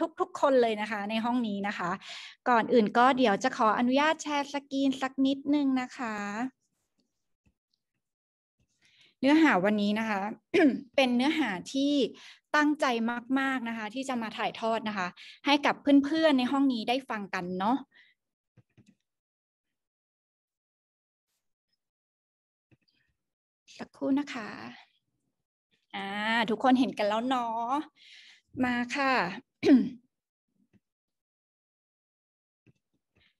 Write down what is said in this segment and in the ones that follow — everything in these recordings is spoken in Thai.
ทุก ๆ คนเลยนะคะ ในห้องนี้นะคะ ก่อนอื่นก็เดี๋ยวจะขออนุญาตแชร์สกรีนสักนิดนึงนะคะ เนื้อหาวันนี้นะคะ เป็นเนื้อหาที่ตั้งใจมาก ๆนะคะ ที่จะมาถ่ายทอดนะคะ ให้กับ เพื่อน ๆ ในห้องนี้ได้ฟังกันเนาะสักครู่นะคะอ่าทุกคนเห็นกันแล้วเนาะมาค่ะ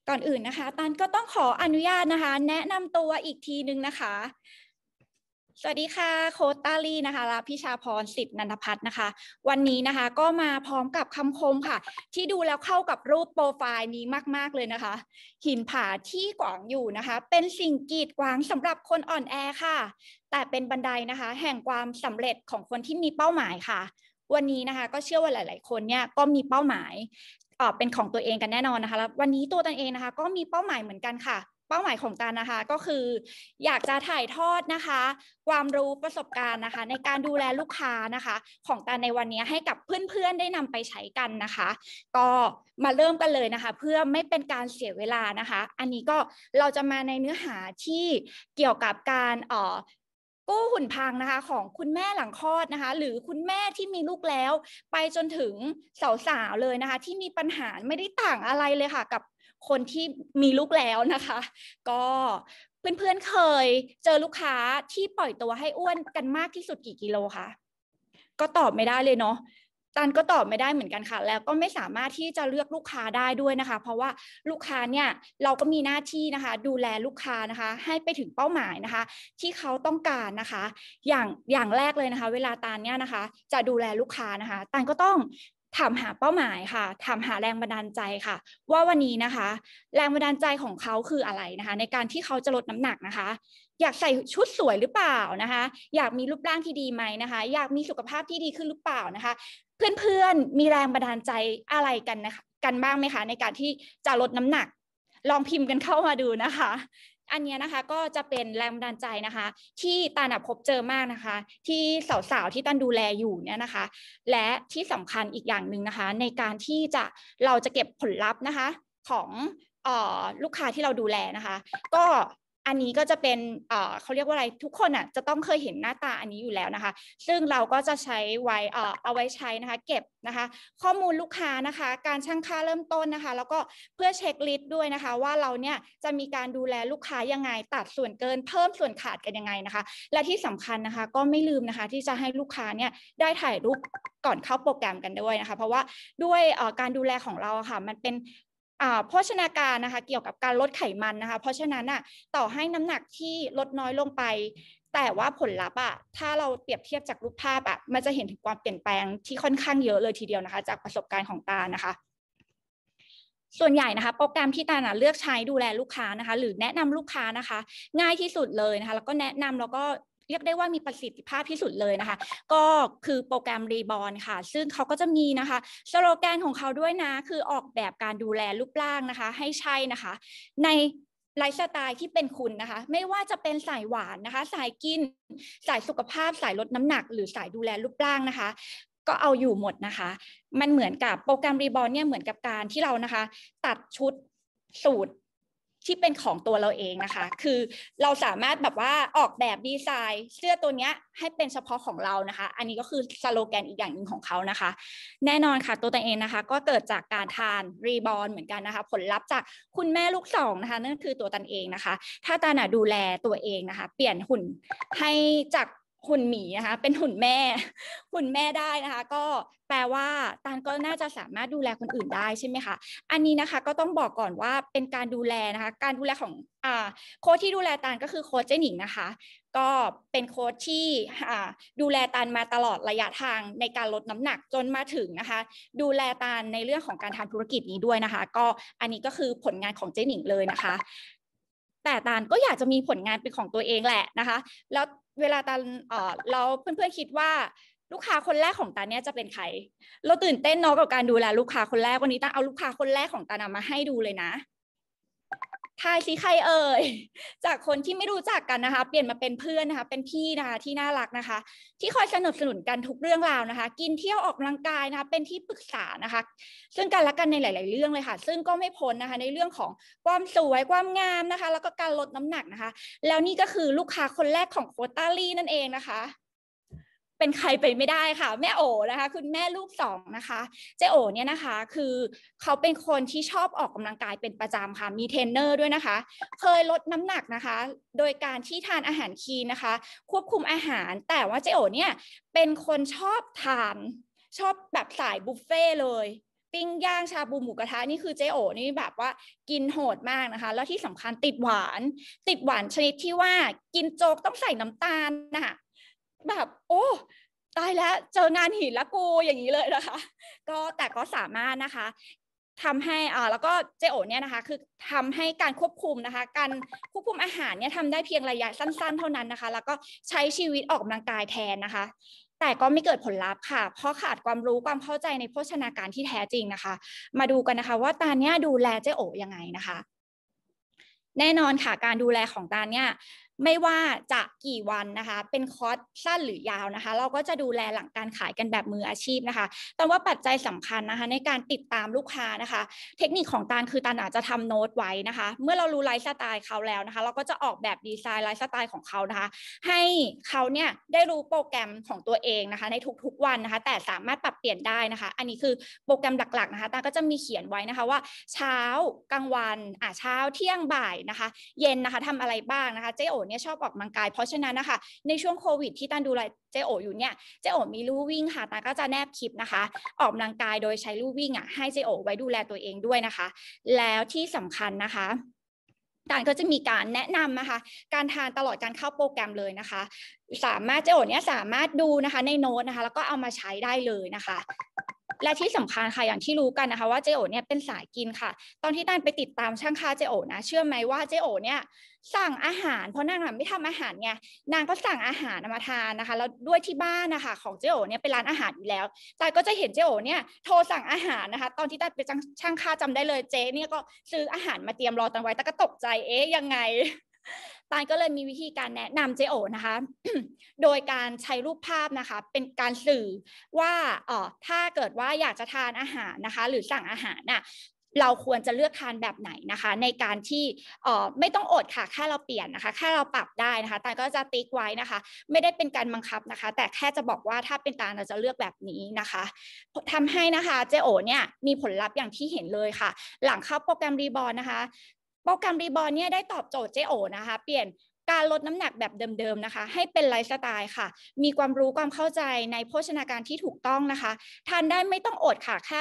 ก่อนอื่นนะคะตันก็ต้องขออนุญาตนะคะ แนะนำตัวอีกทีนึงนะคะ สวัสดีค่ะโคตาลีนะคะและพิชาพรสิทธินันทพัฒน์นะคะ วันนี้นะคะก็มาพร้อมกับคำคมค่ะ ที่ดูแล้วเข้ากับรูปโปรไฟล์นี้มากๆเลยนะคะ หินผาที่กวางอยู่นะคะ เป็นสิ่งกีดขวางสำหรับคนอ่อนแอค่ะ แต่เป็นบันไดนะคะ แห่งความสำเร็จของคนที่มีเป้าหมายค่ะวันนี้นะคะก็เชื่อว่าหลายๆคนเนี่ยก็มีเป้าหมายเป็นของตัวเองกันแน่นอนนะคะแล้ววันนี้ตัวตันเองนะคะก็มีเป้าหมายเหมือนกันค่ะ เป้าหมายของตานะคะ ก็คืออยากจะถ่ายทอดนะคะ ความรู้ประสบการณ์นะคะ ในการดูแลลูกค้านะคะของตานในวันนี้ให้กับเพื่อนๆ ได้นำไปใช้กันนะคะ ก็มาเริ่มกันเลยนะคะ เพื่อไม่เป็นการเสียเวลานะคะ อันนี้ก็เราจะมาในเนื้อหาที่เกี่ยวกับการอ่ออู้หุ่นพังนะคะ ของคุณแม่หลังคลอดนะคะ หรือคุณแม่ที่มีลูกแล้ว ไปจนถึงสาวๆเลยนะคะ ที่มีปัญหาไม่ได้ต่างอะไรเลยค่ะ กับคนที่มีลูกแล้วนะคะ ก็เพื่อนๆเเคยเจอลูกค้าที่ปล่อยตัวให้อ้วนกันมากที่สุดกี่กิโลคะก็ตอบไม่ได้เลยเนาะตันก็ตอบไม่ได้เหมือนกันค่ะ แล้วก็ไม่สามารถที่จะเลือกลูกค้าได้ด้วยนะคะ เพราะว่าลูกค้าเนี่ยเราก็มีหน้าที่นะคะ ดูแลลูกค้านะคะ ให้ไปถึงเป้าหมายนะคะ ที่เขาต้องการนะคะ อย่างอย่างแรกเลยนะคะ เวลาตันเนี่ยนะคะ จะดูแลลูกค้านะคะตันก็ต้องถามหาเป้าหมายค่ะถามหาแรงบันดาลใจค่ะ ว่าวันนี้นะคะ แรงบันดาลใจของเขาคืออะไรนะคะ ในการที่เขาจะลดน้ำหนักนะคะ อยากใส่ชุดสวยหรือเปล่านะคะ อยากมีรูปร่างที่ดีไหมนะคะ อยากมีสุขภาพที่ดีขึ้นหรือเปล่านะคะเพื่อนๆ มีแรงบันดาลใจอะไรกันนะคะกันบ้างไหมคะ ในการที่จะลดน้ำหนัก ลองพิมพ์กันเข้ามาดูนะคะ อันนี้นะคะก็จะเป็นแรงบันดาลใจนะคะ ที่ตาหนับพบเจอมากนะคะ ที่สาวๆที่ตันดูแลอยู่เนี่ยนะคะ และที่สำคัญอีกอย่างหนึ่งนะคะ ในการที่จะเราจะเก็บผลลัพธ์นะคะของลูกค้าที่เราดูแลนะคะ ก็อันนี้ก็จะเป็นเขาเรียกว่าอะไร ทุกคนอ่ะจะต้องเคยเห็นหน้าตาอันนี้อยู่แล้วนะคะ ซึ่งเราก็จะใช้ไว้เอาไว้ใช้นะคะ เก็บนะคะ ข้อมูลลูกค้านะคะ การช่างค่าเริ่มต้นนะคะ แล้วก็เพื่อเช็คลิสต์ด้วยนะคะว่าเราเนี่ยจะมีการดูแลลูกค้ายังไง ตัดส่วนเกิน เพิ่มส่วนขาดกันยังไงนะคะ และที่สำคัญนะคะก็ไม่ลืมนะคะที่จะให้ลูกค้าเนี่ยได้ถ่ายรูปก่อนเข้าโปรแกรมกันด้วยนะคะ เพราะว่าด้วยการดูแลของเราค่ะมันเป็นโภชนาการนะคะเกี่ยวกับการลดไขมันนะคะเพราะฉะนั้นอ่ะต่อให้น้ำหนักที่ลดน้อยลงไป แต่ว่าผลลัพธ์อ่ะถ้าเราเปรียบเทียบจากรูปภาพอ่ะมันจะเห็นถึงความเปลี่ยนแปลงที่ค่อนข้างเยอะเลยทีเดียวนะคะจากประสบการณ์ของตานะคะ ส่วนใหญ่นะคะ โปรแกรมที่ตานะเลือกใช้ดูแลลูกค้านะคะหรือแนะนำลูกค้านะคะ ง่ายที่สุดเลยนะคะแล้วก็แนะนำแล้วก็เรียกได้ว่ามีประสิทธิภาพที่สุดเลยนะคะ ก็คือโปรแกรมรีบอลค่ะ ซึ่งเขาก็จะมีนะคะสโลแกนของเขาด้วยนะ คือออกแบบการดูแลรูปร่างนะคะ ให้ใช่นะคะ ในไลฟ์สไตล์ที่เป็นคุณนะคะ ไม่ว่าจะเป็นสายหวานนะคะ สายกิน สายสุขภาพสายลดน้ำหนัก หรือสายดูแลรูปร่างนะคะ ก็เอาอยู่หมดนะคะ มันเหมือนกับโปรแกรมรีบอลเนี่ยเหมือนกับการที่เรานะคะตัดชุดสูตรที่เป็นของตัวเราเองนะคะ คือเราสามารถแบบว่าออกแบบดีไซน์ เสื้อตัวเนี้ยให้เป็นเฉพาะของเรานะคะ อันนี้ก็คือสโลแกนอีกอย่างหนึ่งของเขานะคะ แน่นอนค่ะตัวตัวเองนะคะ ก็เกิดจากการทาน รีบอลเหมือนกันนะคะผลลัพธ์จากคุณแม่ลูกสองนะคะนั่นคือตัวตันเองนะคะ ถ้าตาหนาดูแลตัวเองนะคะ เปลี่ยนหุ่นให้จากหุ่นหมีนะคะเป็นหุ่นแม่ หุ่นแม่ได้นะคะ ก็แปลว่าตานก็น่าจะสามารถดูแลคนอื่นได้ใช่ไหมคะอันนี้นะคะก็ต้องบอกก่อนว่าเป็นการดูแลนะคะ การดูแลของอ่าโค้ชที่ดูแลตานก็คือโค้ชเจนิงนะคะ ก็เป็นโค้ชที่อ่าดูแลตานมาตลอดระยะทางในการลดน้ำหนักจนมาถึงนะคะ ดูแลตานในเรื่องของการทนธุรกิจนี้ด้วยนะคะ ก็อันนี้ก็คือผลงานของเจนิงเลยนะคะ แต่ตานก็อยากจะมีผลงานเป็นของตัวเองแหละนะคะ แล้วเวลาตันเออเราเพื่อนๆคิดว่าลูกค้าคนแรกของตาเนี่ยจะเป็นใคร เราตื่นเต้นเนาะกับการดูแลลูกค้าคนแรกวันนี้ตาเอาลูกค้าคนแรกของตานามาให้ดูเลยนะทายสิใครเอ่ยจากคนที่ไม่รู้จักกันนะคะ เปลี่ยนมาเป็นเพื่อนนะคะ เป็นพี่นะคะที่น่ารักนะคะ ที่คอยสนับสนุนกันทุกเรื่องราวนะคะ กินเที่ยวออกกำลังกายนะคะเป็นที่ปรึกษานะคะ ซึ่งกันและกันในหลายๆเรื่องเลยค่ะ ซึ่งก็ไม่พ้นนะคะ ในเรื่องของความสวยความงามนะคะ แล้วก็การลดน้ำหนักนะคะ แล้วนี่ก็คือลูกค้าคนแรกของโคตาลี่นั่นเองนะคะเป็นใครไปไม่ได้ค่ะแม่โอ นะคะคุณแม่ลูกสองนะคะเจ๊โอเนี่ยนะคะคือเขาเป็นคนที่ชอบออกกำลังกายเป็นประจำค่ะมีเทรนเนอร์ด้วยนะคะ เคยลดน้ำหนักนะคะ โดยการที่ทานอาหารคีนนะคะ ควบคุมอาหารแต่ว่าเจ๊โอเนี่ยเป็นคนชอบทานชอบแบบสายบุฟเฟ่เลยปิ้งย่างชาบูหมูกระทะนี่คือเจ๊โอนี่แบบว่ากินโหดมากนะคะ แล้วที่สำคัญติดหวานติดหวานชนิดที่ว่ากินโจ๊กต้องใส่น้ำตาลนะคะแบบโอ้ ตายแล้วเจองานหินละกูอย่างนี้เลยนะคะก็แต่ก็สามารถนะคะทำให้อ่า แล้วก็เจโอเนี่ยนะคะ คือทำให้การควบคุมนะคะ การควบคุมอาหารเนี่ยทำได้เพียงระยะสั้นๆ เท่านั้นนะคะ แล้วก็ใช้ชีวิตออกกำลังกายแทนนะคะ แต่ก็ไม่เกิดผลลัพธ์ค่ะเพราะขาดความรู้ความเข้าใจในโภชนาการที่แท้จริงนะคะ มาดูกันนะคะ ว่าตาเนี่ยดูแลเจโอยังไงนะคะ แน่นอนค่ะ การดูแลของตาเนี่ยไม่ว่าจะกี่วันนะคะ เป็นคอร์สสั้นหรือยาวนะคะ เราก็จะดูแลหลังการขายกันแบบมืออาชีพนะคะแต่ว่าปัจจัยสำคัญนะคะในการติดตามลูกค้านะคะ เทคนิคของตาลคือตาลอาจจะทำโน้ตไว้นะคะ เมื่อเรารู้ไลฟ์สไตล์เขาแล้วนะคะ เราก็จะออกแบบดีไซน์ไลฟ์สไตล์ของเขานะคะ ให้เขาเนี่ยได้รู้โปรแกรมของตัวเองนะคะในทุกๆวันนะคะ แต่สามารถปรับเปลี่ยนได้นะคะ อันนี้คือโปรแกรมหลักๆนะคะ ตาก็จะมีเขียนไว้นะคะว่า เช้ากลางวัน อ่าเช้าเที่ยงบ่ายนะคะ เย็นนะคะทำอะไรบ้างนะคะเจ๊โอนี่ยชอบออกกำลังกายเพราะฉะนั้นนะคะ ในช่วงโควิดที่ตันดูแลเจโออยู่เนี่ยเจโอมีลู่วิ่งค่ะตาก็จะแนบคลิปนะคะ ออกกำลังกายโดยใช้ลู่วิ่งอ่ะให้เจโอไว้ดูแลตัวเองด้วยนะคะแล้วที่สำคัญนะคะตานก็จะมีการแนะนำนะคะการทานตลอดการเข้าโปรแกรมเลยนะคะ สามารถเจโอเนี่ยสามารถดูนะคะในโน้ตนะคะแล้วก็เอามาใช้ได้เลยนะคะและที่สำคัญค่ะอย่างที่รู้กันนะคะ ว่าเจโอเนี่ยเป็นสายกินค่ะ ตอนที่นันไปติดตามช่างค้าเจโอนะ เชื่อไหมว่าเจโอเนี่ยสั่งอาหาร เพราะนางไม่ทำอาหารไงนางก็สั่งอาหารมาทานนะคะแล้วด้วยที่บ้านนะคะของเจโอเนี่ยเป็นร้านอาหารอยู่แล้วแา่ก็จะเห็นเจโอเนี่ยโทรสั่งอาหารนะคะ ตอนที่ตันไปช่างค้าจำได้เลยเจเนี่ยก็ซื้ออาหารมาเตรียมรอตันไว้แต่ก็ตกใจเอ๊ยยังไงตานก็เลยมีวิธีการแนะนำเจโอนะคะ โดยการใช้รูปภาพนะคะ เป็นการสื่อว่าอ๋อถ้าเกิดว่าอยากจะทานอาหารนะคะ หรือสั่งอาหารน่ะเราควรจะเลือกทานแบบไหนนะคะ ในการที่ไม่ต้องอด ค่ะ แค่เราเปลี่ยนนะคะ แค่เราปรับได้นะคะตาก็จะติ๊กไว้นะคะ ไม่ได้เป็นการบังคับนะคะ แต่แค่จะบอกว่าถ้าเป็นตาเราจะเลือกแบบนี้นะคะ ทำให้นะคะเจโอเนี่ยมีผลลัพธ์อย่างที่เห็นเลยค่ะ หลังเข้าโปรแกรมรีบอลนะคะโปรแกรมรีบอลเนี่ยได้ตอบโจทย์เจโอนะคะ เปลี่ยนการลดน้ำหนักแบบเดิมๆนะคะ ให้เป็นไลฟ์สไตล์ค่ะมีความรู้ความเข้าใจในโภชนาการที่ถูกต้องนะคะทานได้ไม่ต้องอดค่ะแค่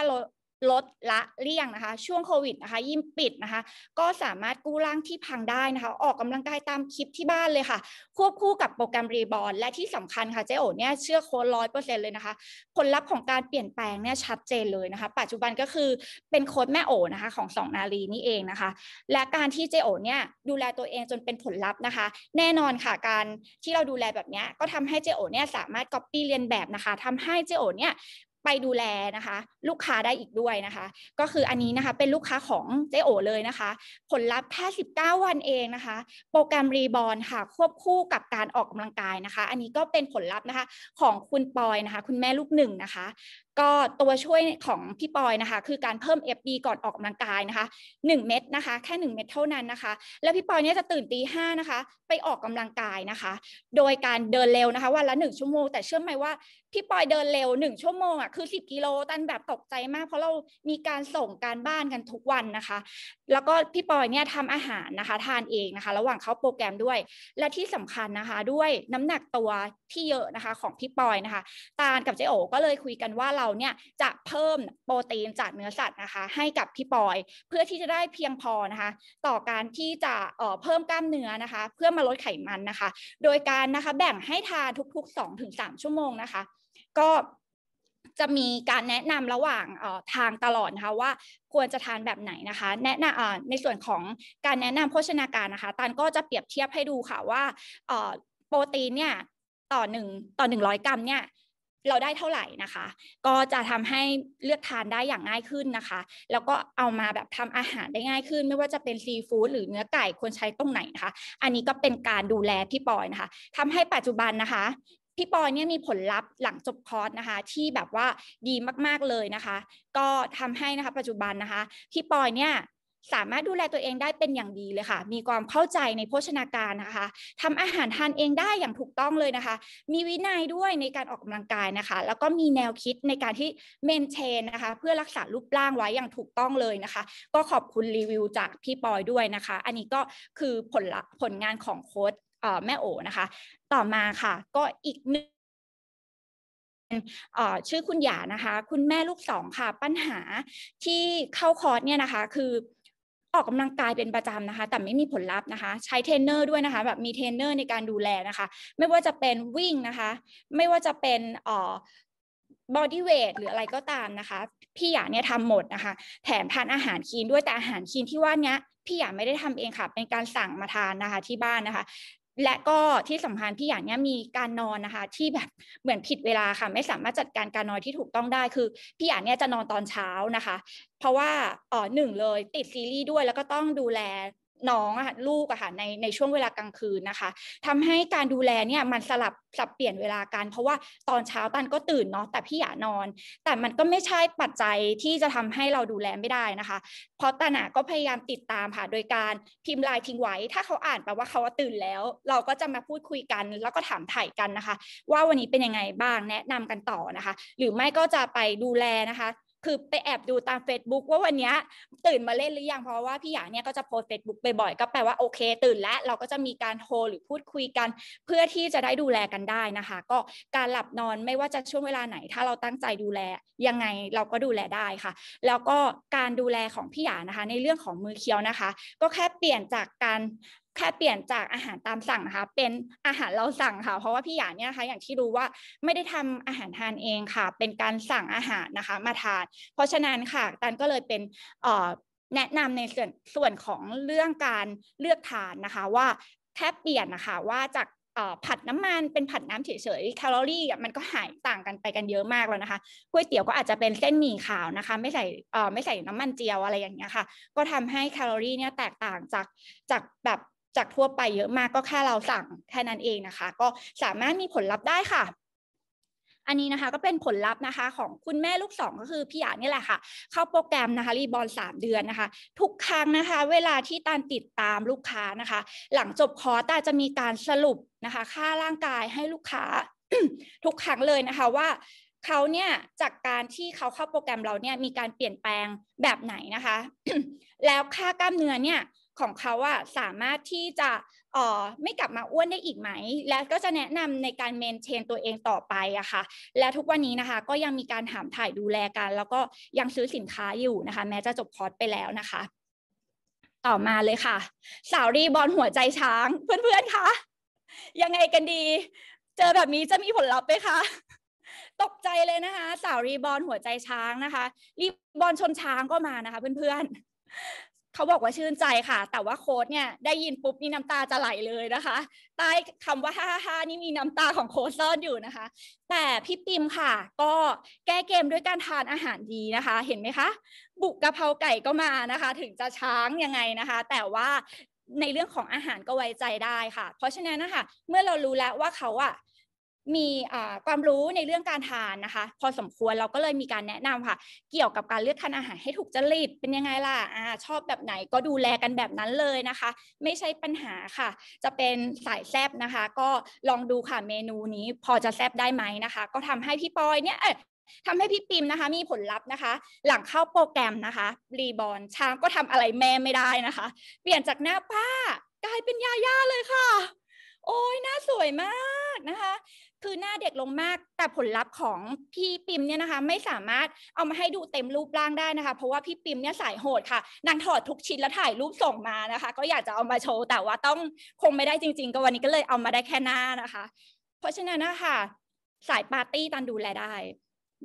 ลดละเลี่ยงนะคะช่วงโควิดนะคะยิ่มปิดนะคะ ก็สามารถกู้ร่างที่พังได้นะคะ ออกกำลังกายตามคลิปที่บ้านเลยค่ะ ควบคู่กับโปรแกรมรีบอลและที่สำคัญค่ะเจ๊โอเนี่ยเชื่อโค้ดร้อยเปอร์เซ็นเลยนะคะ ผลลัพธ์ของการเปลี่ยนแปลงเนี่ยชัดเจนเลยนะคะ ปัจจุบันก็คือเป็นโค้ดแม่โอนะคะของสองนาลีนี่เองนะคะ และการที่เจ๊โอเนี่ยดูแลตัวเองจนเป็นผลลัพธ์นะคะ แน่นอนค่ะการที่เราดูแลแบบนี้ก็ทำให้เจ๊โอเนี่ยสามารถก๊อปปี้เรียนแบบนะคะ ทำให้เจ๊โอเนี่ยไปดูแลนะคะ ลูกค้าได้อีกด้วยนะคะ ก็คืออันนี้นะคะเป็นลูกค้าของเจ๊โอเลยนะคะ ผลลัพธ์แค่19 วันเองนะคะ โปรแกรมรีบอลค่ะ ควบคู่กับการออกกำลังกายนะคะ อันนี้ก็เป็นผลลัพธ์นะคะของคุณปอยนะคะ คุณแม่ลูกหนึ่งนะคะก็ตัวช่วยของพี่ปอยนะคะ คือการเพิ่ม FD ก่อนออกกำลังกายนะคะ 1 เม็ดนะคะแค่ 1 เม็ดเท่านั้นนะคะ แล้วพี่ปอยเนี่ยจะตื่นตีห้านะคะไปออกกำลังกายนะคะ โดยการเดินเร็วนะคะวันละ1ชั่วโมงแต่เชื่อไหมว่าพี่ปอยเดินเร็ว1ชั่วโมงอ่ะคือ10 กิโล ตันแบบตกใจมากเพราะเรามีการส่งการบ้านกันทุกวันนะคะ แล้วก็พี่ปอยเนี่ยทำอาหารนะคะทานเองนะคะ ระหว่างเข้าโปรแกรมด้วย และที่สำคัญนะคะด้วยน้ำหนักตัวที่เยอะนะคะของพี่ปอยนะคะ ตาลกับเจ๊โอก็เลยคุยกันว่าเราเนี่ยจะเพิ่มโปรตีนจากเนื้อสัตว์นะคะให้กับพี่ปอยเพื่อที่จะได้เพียงพอนะคะ ต่อการที่จะเพิ่มกล้ามเนื้อนะคะเพื่อมาลดไขมันนะคะ โดยการนะคะแบ่งให้ทานทุกๆ2อถึงสชั่วโมงนะคะก็จะมีการแนะนำระหว่างทางตลอดนะคะว่า ควรจะทานแบบไหนนะคะแนะนำในส่วนของการแนะนำโภชนาการนะคะตันก็จะเปรียบเทียบให้ดูค่ะว่าโปรตีนเนี่ยต่อหนึ่งต่อหนึ่งร้อยกรัมเนี่ยเราได้เท่าไหร่นะคะ ก็จะทำให้เลือกทานได้อย่างง่ายขึ้นนะคะ แล้วก็เอามาแบบทำอาหารได้ง่ายขึ้น ไม่ว่าจะเป็นซีฟู้ดหรือเนื้อไก่ควรใช้ตรงไหนนะคะ อันนี้ก็เป็นการดูแลพี่ปอยนะคะ ทำให้ปัจจุบันนะคะพี่ปอยเนี่ยมีผลลัพธ์หลังจบคอร์สนะคะที่แบบว่าดีมากๆเลยนะคะ ก็ทำให้นะคะปัจจุบันนะคะพี่ปอยเนี่ยสามารถดูแลตัวเองได้เป็นอย่างดีเลยค่ะ มีความเข้าใจในโภชนาการนะคะ ทำอาหารทานเองได้อย่างถูกต้องเลยนะคะ มีวินัยด้วยในการออกกำลังกายนะคะ แล้วก็มีแนวคิดในการที่เมนเทนนะคะเพื่อรักษารูปร่างไว้อย่างถูกต้องเลยนะคะ ก็ขอบคุณรีวิวจากพี่ปอยด้วยนะคะ อันนี้ก็คือผลผลงานของโค้ดแม่โอนะคะ ต่อมาค่ะ ก็อีกหนึ่งชื่อคุณหยานะคะ คุณแม่ลูกสองค่ะปัญหาที่เข้าคอร์สเนี่ยนะคะคือออกกำลังกายเป็นประจำนะคะ แต่ไม่มีผลลัพธ์นะคะ ใช้เทรนเนอร์ด้วยนะคะแบบมีเทรนเนอร์ในการดูแลนะคะ ไม่ว่าจะเป็นวิ่งนะคะ ไม่ว่าจะเป็นอ่อบอดี้เวทหรืออะไรก็ตามนะคะ พี่หยาเนี่ยทำหมดนะคะ แถมทานอาหารคีนด้วยแต่อาหารคีนที่ว่านี้พี่หยาไม่ได้ทำเองค่ะ เป็นการสั่งมาทานนะคะที่บ้านนะคะและก็ที่สำคัญพี่หยางเนี่ยมีการนอนนะคะ ที่แบบเหมือนผิดเวลาค่ะไม่สามารถจัดการการนอนที่ถูกต้องได้คือ พี่หยางเนี่ยจะนอนตอนเช้านะคะ เพราะว่าอ๋อหนึ่งเลยติดซีรีส์ด้วยแล้วก็ต้องดูแลน้องอะค่ะลูกอะค่ะในในช่วงเวลากลางคืนนะคะ ทำให้การดูแลเนี่ยมันสลับสลับเปลี่ยนเวลากันเพราะว่าตอนเช้าตันก็ตื่นเนาะแต่พี่อยานอน แต่มันก็ไม่ใช่ปัจจัยที่จะทำให้เราดูแลไม่ได้นะคะเพราะตันก็พยายามติดตามค่ะโดยการพิมพ์ไลน์ทิ้งไว้ ถ้าเขาอ่านแปลว่าเขาตื่นแล้ว เราก็จะมาพูดคุยกันแล้วก็ถามถ่ายกันนะคะ ว่าวันนี้เป็นยังไงบ้างแนะนำกันต่อนะคะ หรือไม่ก็จะไปดูแลนะคะคือไปแอบดูตาม Facebook ว่าวันนี้ตื่นมาเล่นหรือยังเพราะว่าพี่หยางเนี่ยก็จะโพสเฟซบุ๊กบ่อยๆก็แปลว่าโอเค ตื่นแล้วเราก็จะมีการโทรหรือพูดคุยกัน เพื่อที่จะได้ดูแลกันได้นะคะ ก็การหลับนอนไม่ว่าจะช่วงเวลาไหนถ้าเราตั้งใจดูแลยังไง เราก็ดูแลได้ค่ะ แล้วก็การดูแลของพี่หยานะคะ ในเรื่องของมือเคี้ยวนะคะ ก็แค่เปลี่ยนจากการแค่เปลี่ยนจากอาหารตามสั่งค่ะเป็นอาหารเราสั่งค่ะ เพราะว่าพี่หยาเนี่ยนะคะอย่างที่รู้ว่าไม่ได้ทำอาหารทานเองค่ะ เป็นการสั่งอาหารนะคะ มาทาน เพราะฉะนั้นค่ะตันก็เลยเป็นแนะนำในส่วนส่วนของเรื่องการเลือกทานนะคะ ว่าแค่เปลี่ยนนะคะ ว่าจากผัดน้ำมันเป็นผัดน้ำเฉยๆแคลอรี่มันก็หายต่างกันไปกันเยอะมากแล้วนะคะก๋วยเตี๋ยวก็อาจจะเป็นเส้นหมี่ขาวนะคะ ไม่ใส่ไม่ใส่น้ำมันเจียวอะไรอย่างเงี้ยค่ะ ก็ทำให้แคลอรี่เนี่ยแตกต่างจากจากแบบจากทั่วไปเยอะมากก็แค่เราสั่ง แค่นั้นเองนะคะ ก็สามารถมีผลลัพธ์ได้ค่ะ อันนี้นะคะก็เป็นผลลัพธ์นะคะ ของคุณแม่ลูกสองก็คือ พี่หยานี่แหละค่ะ เข้าโปรแกรมนะคะรีบอลสามเดือนนะคะ ทุกครั้งนะคะ เวลาที่ตาติดตามลูกค้านะคะ หลังจบคอร์สตาจะมีการสรุปนะคะ ค่าร่างกายให้ลูกค้า ทุกครั้งเลยนะคะ ว่าเขาเนี่ยจากการที่เขาเข้าโปรแกรมเราเนี่ย มีการเปลี่ยนแปลงแบบไหนนะคะ แล้วค่ากล้ามเนื้อเนี่ยของเขาอะสามารถที่จะออไม่กลับมาอ้วนได้อีกไหม และก็จะแนะนำในการเมนเทนตัวเองต่อไปอะคะ่ะและทุกวันนี้นะคะ ก็ยังมีการถามถ่ายดูแลกัน แล้วก็ยังซื้อสินค้าอยู่นะคะ แม้จะจบคอร์สไปแล้วนะคะ ต่อมาเลยค่ะ สาวรีบอลหัวใจช้าง เพื่อนๆคะยังไงกันดี เจอแบบนี้จะมีผลลัพธ์ไหมคะ ตกใจเลยนะคะ สาวรีบอลหัวใจช้างนะคะรีบอลชนช้างก็มานะคะ เพื่อนๆเขาบอกว่าชื่นใจค่ะ แต่ว่าโค้ดเนี่ยได้ยินปุ๊บนี่น้ำตาจะไหลเลยนะคะ ใต้คำว่าฮ่าฮ่านี่มีน้ำตาของโค้ดซ่อนอยู่นะคะ แต่พี่ปิมค่ะ ก็แก้เกมด้วยการทานอาหารดีนะคะ เห็นไหมคะ บุกกะเพราไก่ก็มานะคะ ถึงจะช้างยังไงนะคะ แต่ว่าในเรื่องของอาหารก็ไว้ใจได้ค่ะ เพราะฉะนั้นนะคะเมื่อเรารู้แล้วว่าเขาอะมีความรู้ในเรื่องการทานนะคะ พอสมควรเราก็เลยมีการแนะนำค่ะ เกี่ยวกับการเลือกทานอาหารให้ถูกจริตเป็นยังไงล่ะอชอบแบบไหนก็ดูแลกันแบบนั้นเลยนะคะ ไม่ใช่ปัญหาค่ะ จะเป็นสายแซบนะคะ ก็ลองดูค่ะเมนูนี้พอจะแซบได้ไหมนะคะ ก็ทำให้พี่ปอยเนี่ยทำให้พี่ปิมนะคะ มีผลลัพธ์นะคะ หลังเข้าโปรแกรมนะคะรีบอลช้างก็ทำอะไรแม่ไม่ได้นะคะ เปลี่ยนจากหน้าป้ากลายเป็นยาย่าเลยค่ะ โอ้ยหน้าสวยมากนะคะคือหน้าเด็กลงมากแต่ผลลัพธ์ของพี่ปิมเนี่ยนะคะ ไม่สามารถเอามาให้ดูเต็มรูปร่างได้นะคะเพราะว่าพี่ปิมเนี่ยสายโหดค่ะนางถอดทุกชิ้นแล้วถ่ายรูปส่งมานะคะ ก็อยากจะเอามาโชว์แต่ว่าต้องคงไม่ได้จริง ๆก็วันนี้ก็เลยเอามาได้แค่หน้านะคะ เพราะฉะนั้นนะคะสายปาร์ตี้ตันดูแลได้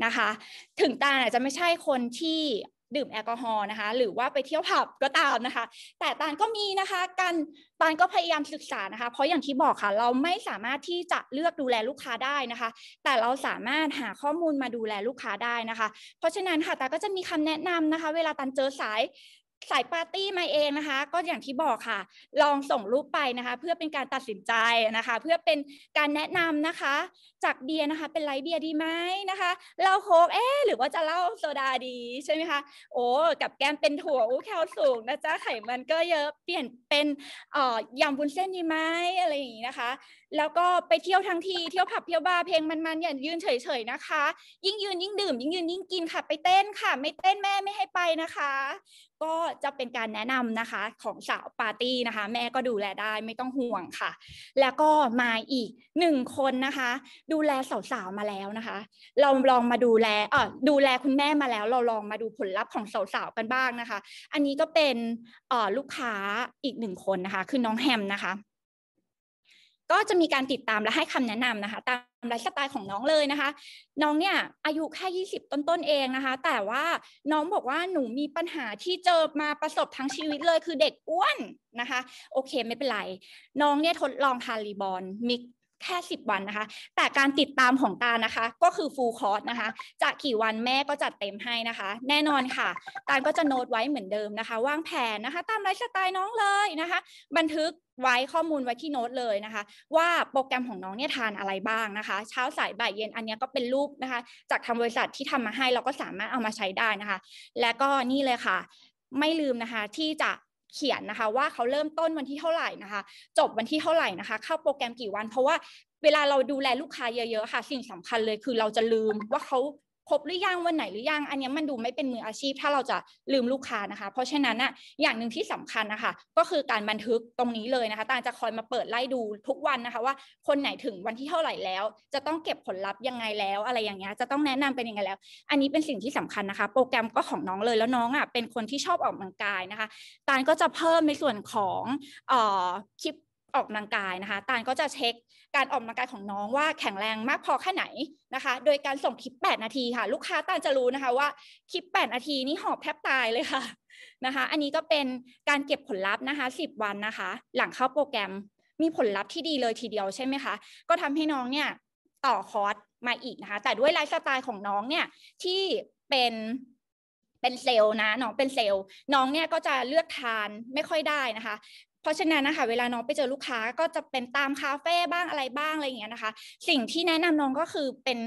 นะคะ ถึงตาอาจจะไม่ใช่คนที่ดื่มแอลกอฮอล์นะคะ หรือว่าไปเที่ยวผับก็ตามนะคะ แต่ตานก็มีนะคะ กันตานก็พยายามศึกษานะคะ เพราะอย่างที่บอกค่ะ เราไม่สามารถที่จะเลือกดูแลลูกค้าได้นะคะ แต่เราสามารถหาข้อมูลมาดูแลลูกค้าได้นะคะ เพราะฉะนั้นค่ะตาก็จะมีคำแนะนำนะคะเวลาตานเจอสายสายปาร์ตี้มาเองนะคะ ก็อย่างที่บอกค่ะ ลองส่งรูปไปนะคะ เพื่อเป็นการตัดสินใจนะคะ เพื่อเป็นการแนะนำนะคะจากเบียร์นะคะเป็นไรเบียร์ดีไหมนะคะเรลาโคกเอ๊หรือว่าจะเล่าโซดาดีใช่ไหมคะโอ้กับแก้มเป็นถั่วอู้แคลสูงนะจ๊ะไขมันก็เยอะเปลี่ยนเป็นอ่อยำบุญเส้นดีไหมอะไรอย่างนี้นะคะแล้วก็ไปเที่ยวทั้งทีเที่ยวผับเที่ยวบาร์เพลงมันๆอย่ายืนเฉยๆนะคะ ยิ่งยืนยิ่งดื่มยิ่งยืนยิ่งกินค่ะไปเต้นค่ะ ไม่เต้นแม่ไม่ให้ไปนะคะ ก็จะเป็นการแนะนำนะคะของสาวปาร์ตี้นะคะ แม่ก็ดูแลได้ไม่ต้องห่วงค่ะ แล้วก็มาอีกหนึ่งคนนะคะ ดูแลสาวๆมาแล้วนะคะเราลองมาดูแลเออดูแลคุณแม่มาแล้ว เราลองมาดูผลลัพธ์ของสาวๆกันบ้างนะคะ อันนี้ก็เป็นเออลูกค้าอีกหนึ่งคนนะคะ คือน้องแฮมนะคะก็จะมีการติดตามและให้คำแนะนำนะคะ ตามไลฟ์สไตล์ของน้องเลยนะคะ น้องเนี่ยอายุแค่ 20 ต้นๆเองนะคะแต่ว่าน้องบอกว่าหนูมีปัญหาที่เจอมาประสบทั้งชีวิตเลย คือเด็กอ้วนนะคะโอเคไม่เป็นไรน้องเนี่ยทดลองทานรีบอนมิกแค่ 10 วันนะคะ แต่การติดตามของตานะคะ ก็คือฟูลคอร์สนะคะจะกี่วันแม่ก็จัดเต็มให้นะคะ แน่นอนค่ะ ตาก็จะโน้ตไว้เหมือนเดิมนะคะวางแผนนะคะ ตามไลฟ์สไตล์น้องเลยนะคะ บันทึกไว้ข้อมูลไว้ที่โน้ตเลยนะคะ ว่าโปรแกรมของน้องเนี่ยทานอะไรบ้างนะคะ เช้าสาย บ่ายเย็น อันนี้ก็เป็นรูปนะคะ จากทางบริษัทที่ทำมาให้เราก็สามารถเอามาใช้ได้นะคะ และก็นี่เลยค่ะ ไม่ลืมนะคะที่จะเขียนนะคะว่าเขาเริ่มต้นวันที่เท่าไหร่นะคะ จบวันที่เท่าไหร่นะคะ เข้าโปรแกรมกี่วันเพราะว่าเวลาเราดูแลลูกค้าเยอะ ๆ ค่ะ สิ่งสำคัญเลยคือเราจะลืมว่าเขาครบหรือยังวันไหนหรือยังอันนี้มันดูไม่เป็นมืออาชีพ ถ้าเราจะลืมลูกค้านะคะ เพราะฉะนั้นอะอย่างหนึ่งที่สำคัญนะคะก็คือการบันทึกตรงนี้เลยนะคะตาจะคอยมาเปิดไล่ดูทุกวันนะคะว่า คนไหนถึงวันที่เท่าไหร่แล้ว จะต้องเก็บผลลัพธ์ยังไงแล้วอะไรอย่างเงี้ยจะต้องแนะนำเป็นยังไงแล้ว อันนี้เป็นสิ่งที่สำคัญนะคะ โปรแกรมก็ของน้องเลยแล้วน้องอะเป็นคนที่ชอบออกกำลังกายนะคะตาก็จะเพิ่มในส่วนของออคลิปออกกำลังกายนะคะ ตาลก็จะเช็คการออกกำลังกายของน้องว่าแข็งแรงมากพอแค่ไหนนะคะ โดยการส่งคลิป8นาทีค่ะ ลูกค้าตาลจะรู้นะคะ ว่าคลิป8นาทีนี่หอบแทบตาย เลยค่ะนะคะ อันนี้ก็เป็นการเก็บผลลัพธ์นะคะ10 วันนะคะหลังเข้าโปรแกรมมีผลลัพธ์ที่ดีเลยทีเดียวใช่ไหมคะ ก็ทำให้น้องเนี่ยต่อคอร์สมาอีกนะคะ แต่ด้วยไลฟ์สไตล์ของน้องเนี่ยที่เป็นเป็นเซลล์นะน้องเป็นเซลล์น้องเนี่ยก็จะเลือกทานไม่ค่อยได้นะคะเพราะฉะนั้นนะคะเวลาน้องไปเจอลูกค้าก็จะเป็นตามคาเฟ่บ้างอะไรบ้างอะไรอย่างเงี้ยนะคะ สิ่งที่แนะนำน้องก็คือเป็น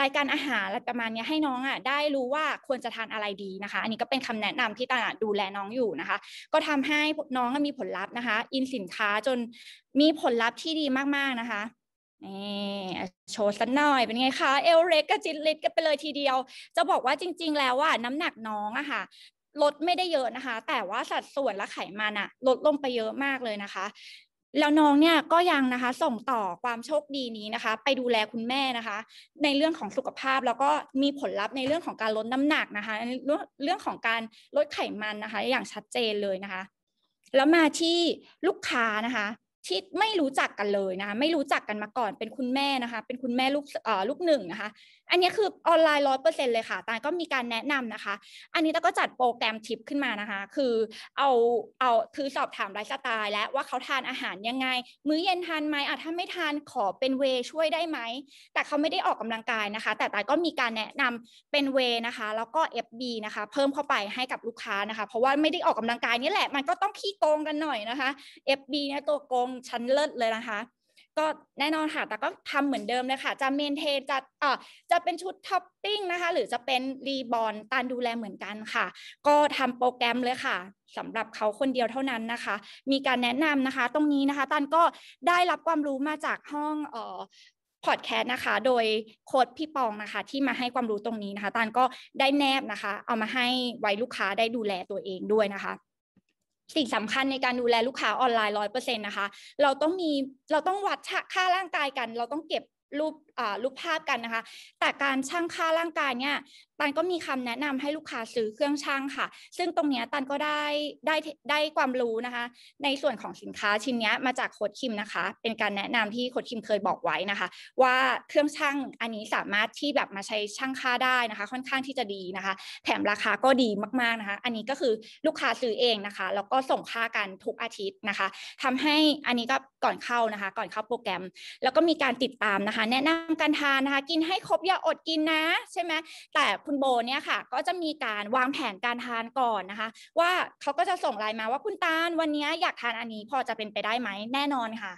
รายการอาหารอะไรประมาณนี้ให้น้องอ่ะได้รู้ว่าควรจะทานอะไรดีนะคะอันนี้ก็เป็นคำแนะนำที่ตลาดดูแลน้องอยู่นะคะ ก็ทำให้น้องมีผลลัพธ์นะคะอินสินค้าจนมีผลลัพธ์ที่ดีมากๆนะคะนี่โชว์สักหน่อยเป็นไงคะเอลเล็กกับจิตเล็กกันไปเลยทีเดียว จะบอกว่าจริงๆแล้วว่าน้ำหนักน้องอะค่ะลดไม่ได้เยอะนะคะ แต่ว่าสัดส่วนและไขมันอะลดลงไปเยอะมากเลยนะคะ แล้วน้องเนี่ยก็ยังนะคะส่งต่อความโชคดีนี้นะคะ ไปดูแลคุณแม่นะคะ ในเรื่องของสุขภาพแล้วก็มีผลลัพธ์ในเรื่องของการลดน้ำหนักนะคะในเรื่องของการลดไขมันนะคะ อย่างชัดเจนเลยนะคะ แล้วมาที่ลูกค้านะคะที่ไม่รู้จักกันเลยนะคะไม่รู้จักกันมาก่อนเป็นคุณแม่นะคะ เป็นคุณแม่ลูกเออ่ลูกหนึ่งนะคะอันนี้คือออนไลน์ร้อยเปอร์เซ็นเลยค่ะ ตาก็มีการแนะนำนะคะ อันนี้ตาก็จัดโปรแกรมทิปขึ้นมานะคะ คือเอาเอาคือสอบถามไลฟ์สไตล์ และว่าเขาทานอาหารยังไง มื้อเย็นทานไหมอ่ะถ้าไม่ทานขอเป็นเวช่วยได้ไหม แต่เขาไม่ได้ออกกำลังกายนะคะ แต่ตาก็มีการแนะนำเป็นเวนะคะ แล้วก็ FB นะคะ เพิ่มเข้าไปให้กับลูกค้านะคะ เพราะว่าไม่ได้ออกกำลังกายนี่แหละมันก็ต้องขี้โกงกันหน่อยนะคะ FB เนี่ยตัวโกงชั้นเลิศเลยนะคะก็แน่นอนค่ะ แต่ก็ทำเหมือนเดิมเลยค่ะ จะเมนเทนจะเอ่อจะเป็นชุดท็อปปิ้งนะคะ หรือจะเป็นรีบอลตานดูแลเหมือนกันค่ะ ก็ทำโปรแกรมเลยค่ะสำหรับเขาคนเดียวเท่านั้นนะคะ มีการแนะนำนะคะตรงนี้นะคะตันก็ได้รับความรู้มาจากห้องเอ่อพอดแคสต์นะคะ โดยโค้ดพี่ปองนะคะ ที่มาให้ความรู้ตรงนี้นะคะตานก็ได้แนบนะคะ เอามาให้ไว้ลูกค้าได้ดูแลตัวเองด้วยนะคะสิ่งสำคัญในการดูแลลูกค้าออนไลน์ร้อยเปอร์เซ็นต์นะคะ เราต้องมี เราต้องวัดค่าร่างกายกัน เราต้องเก็บรูปรูปภาพกันนะคะ แต่การช่างค่าร่างกายเนี่ยตันก็มีคำแนะนำให้ลูกค้าซื้อเครื่องช่างค่ะ ซึ่งตรงนี้ตันก็ได้ได้ได้ความรู้นะคะ ในส่วนของสินค้าชิ้นนี้มาจากโคดคิมนะคะ เป็นการแนะนำที่โคดคิมเคยบอกไว้นะคะ ว่าเครื่องช่างอันนี้สามารถที่แบบมาใช้ช่างค่าได้นะคะ ค่อนข้างที่จะดีนะคะ แถมราคาก็ดีมากๆนะคะ อันนี้ก็คือลูกค้าซื้อเองนะคะ แล้วก็ส่งค่ากันทุกอาทิตย์นะคะ ทำให้อันนี้ก็ก่อนเข้านะคะ ก่อนเข้าโปรแกรมแล้วก็มีการติดตามนะคะ แนะนำการทานนะคะกินให้ครบอย่าอดกินนะ ใช่ไหมแต่คุณโบเนี่ยค่ะก็จะมีการวางแผนการทานก่อนนะคะ ว่าเขาก็จะส่งไลน์มาว่าคุณตาลวันนี้อยากทานอันนี้พอจะเป็นไปได้ไหมแน่นอนค่ะ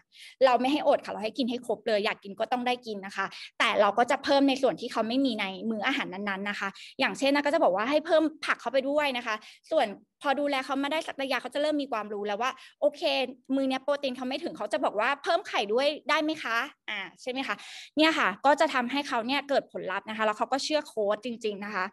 เราไม่ให้อดค่ะเราให้กินให้ครบเลยอยากกินก็ต้องได้กินนะคะ แต่เราก็จะเพิ่มในส่วนที่เขาไม่มีในมื้ออาหารนั้นๆนะคะ อย่างเช่นนะก็จะบอกว่าให้เพิ่มผักเข้าไปด้วยนะคะ ส่วนพอดูแลเขามาได้สักระยะเขาจะเริ่มมีความรู้แล้วว่า โอเค มือเนี้ยโปรตีนเขาไม่ถึงเขาจะบอกว่าเพิ่มไข่ด้วยได้ไหมคะอ่าใช่ไหมคะเนี่ยค่ะ ก็จะทำให้เขาเนี่ยเกิดผลลัพธ์นะคะ แล้วเขาก็เชื่อโค้ดจริงๆนะคะ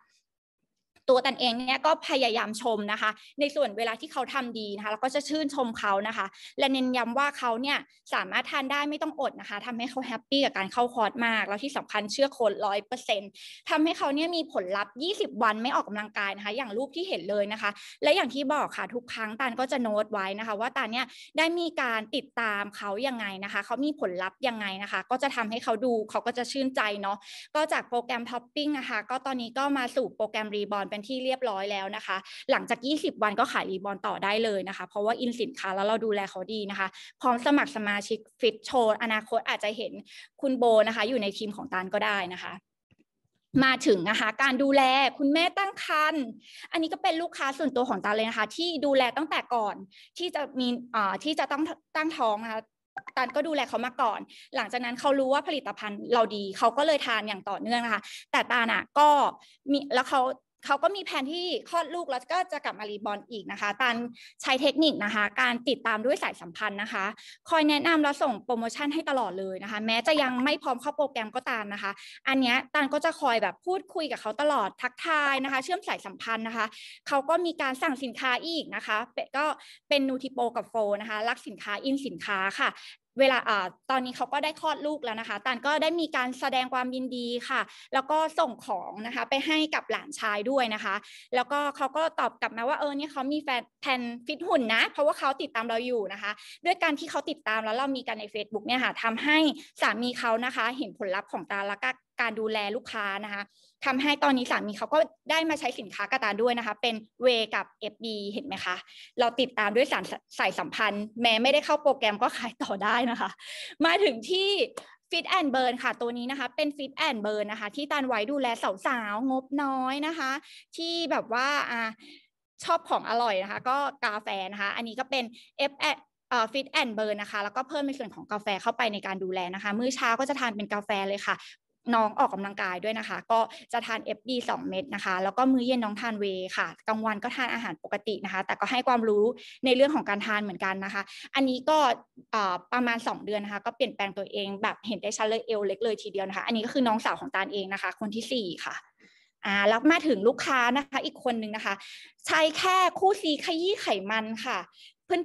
ตัวตันเองเนี่ยก็พยายามชมนะคะ ในส่วนเวลาที่เขาทำดีนะคะเราก็จะชื่นชมเขานะคะ และเน้นย้าว่าเขาเนี่ยสามารถทานได้ไม่ต้องอดนะคะทำให้เขาแฮปปี้กับการเข้าคอร์สมากแล้วที่สำคัญเชื่อคนร้อยเปอร์เซ็นต์ทำให้เขาเนี่ยมีผลลัพธ์ 20 วันไม่ออกกำลังกายนะคะ อย่างรูปที่เห็นเลยนะคะ และอย่างที่บอกค่ะทุกครั้งตันก็จะโน้ตไว้นะคะ ว่าตันเนี่ยได้มีการติดตามเขายังไงนะคะ เขามีผลลัพธ์ยังไงนะคะ ก็จะทำให้เขาดูเขาก็จะชื่นใจเนาะก็จากโปรแกรมท็อปปิ้งนะคะก็ตอนนี้ก็มาสู่โปรแกรมรีบอลเป็น็นที่เรียบร้อยแล้วนะคะหลังจาก 20 วันก็ขายรีบอลต่อได้เลยนะคะ เพราะว่าอินสินค้าแล้วเราดูแลเขาดีนะคะ พร้อมสมัครสมาชิกฟิตโชว์อนาคตอาจจะเห็นคุณโบนะคะ อยู่ในทีมของตานก็ได้นะคะ มาถึงนะคะการดูแลคุณแม่ตั้งครรภ์อันนี้ก็เป็นลูกค้าส่วนตัวของตาเลยนะคะ ที่ดูแลตั้งแต่ก่อน ที่จะมีอ่าที่จะต้องตั้งท้องนะคะตันก็ดูแลเขามาก่อน หลังจากนั้นเขารู้ว่าผลิตภัณฑ์เราดี เขาก็เลยทานอย่างต่อเนื่องนะคะแต่ตาน่ะก็มีแล้วเขาเขาก็มีแผนที่คลอดลูกแล้วก็จะกลับมารีบอลอีกนะคะ ตานใช้เทคนิคนะคะ การติดตามด้วยสายสัมพันธ์นะคะ คอยแนะนำและส่งโปรโมชั่นให้ตลอดเลยนะคะ แม้จะยังไม่พร้อมเข้าโปรแกรมก็ตามนะคะ อันนี้ตันก็จะคอยแบบพูดคุยกับเขาตลอดทักทายนะคะ เชื่อมสายสัมพันธ์นะคะ เขาก็มีการสั่งสินค้าอีกนะคะก็เป็นนูทิโปกับโฟนะคะ รักสินค้าอินสินค้าค่ะเวลาอ่าตอนนี้เขาก็ได้คลอดลูกแล้วนะคะตันก็ได้มีการแสดงความยินดีค่ะ แล้วก็ส่งของนะคะ ไปให้กับหลานชายด้วยนะคะ แล้วก็เขาก็ตอบกลับมาว่าเออเนี่ยเขามีแฟนแทนฟิตหุ่นนะ เพราะว่าเขาติดตามเราอยู่นะคะ ด้วยการที่เขาติดตามแล้วเรามีกันใน Facebook เนี่ยค่ะทำให้สามีเขานะคะ เห็นผลลัพธ์ของตาแล้วก็การดูแลลูกค้านะคะทำให้ตอนนี้สามีเขาก็ได้มาใช้สินค้ากาตาด้วยนะคะ เป็นเวกับ FB เห็นไหมคะ เราติดตามด้วยสารสายสัมพันธ์ แม้ไม่ได้เข้าโปรแกรมก็ขายต่อได้นะคะ มาถึงที่ฟิตแอนเบิร์นค่ะตัวนี้นะคะเป็นฟิตแอนเบิร์นนะคะ ที่ตานไว้ดูแลสาวๆงบน้อยนะคะ ที่แบบว่าอชอบของอร่อยนะคะ ก็กาแฟนะคะ อันนี้ก็เป็น F ฟิตแอนเบิร์นนะคะ แล้วก็เพิ่มในส่วนของกาแฟเข้าไปในการดูแลนะคะมื้อเช้าก็จะทานเป็นกาแฟเลยค่ะน้องออกกำลังกายด้วยนะคะ ก็จะทาน FD 2 เม็ดนะคะ แล้วก็มื้อเย็นน้องทานเวค่ะกลางวันก็ทานอาหารปกตินะคะ แต่ก็ให้ความรู้ในเรื่องของการทานเหมือนกันนะคะ อันนี้ก็ประมาณ 2 เดือนนะคะ ก็เปลี่ยนแปลงตัวเองแบบเห็นได้ชัดเลยเอวเล็กเลยทีเดียวนะคะอันนี้ก็คือน้องสาวของตาลเองนะคะ คนที่4ค่ะ่าแล้วมาถึงลูกค้านะคะ อีกคนนึงนะคะ ใช้แค่คู่ซีขยี้ไขมันค่ะ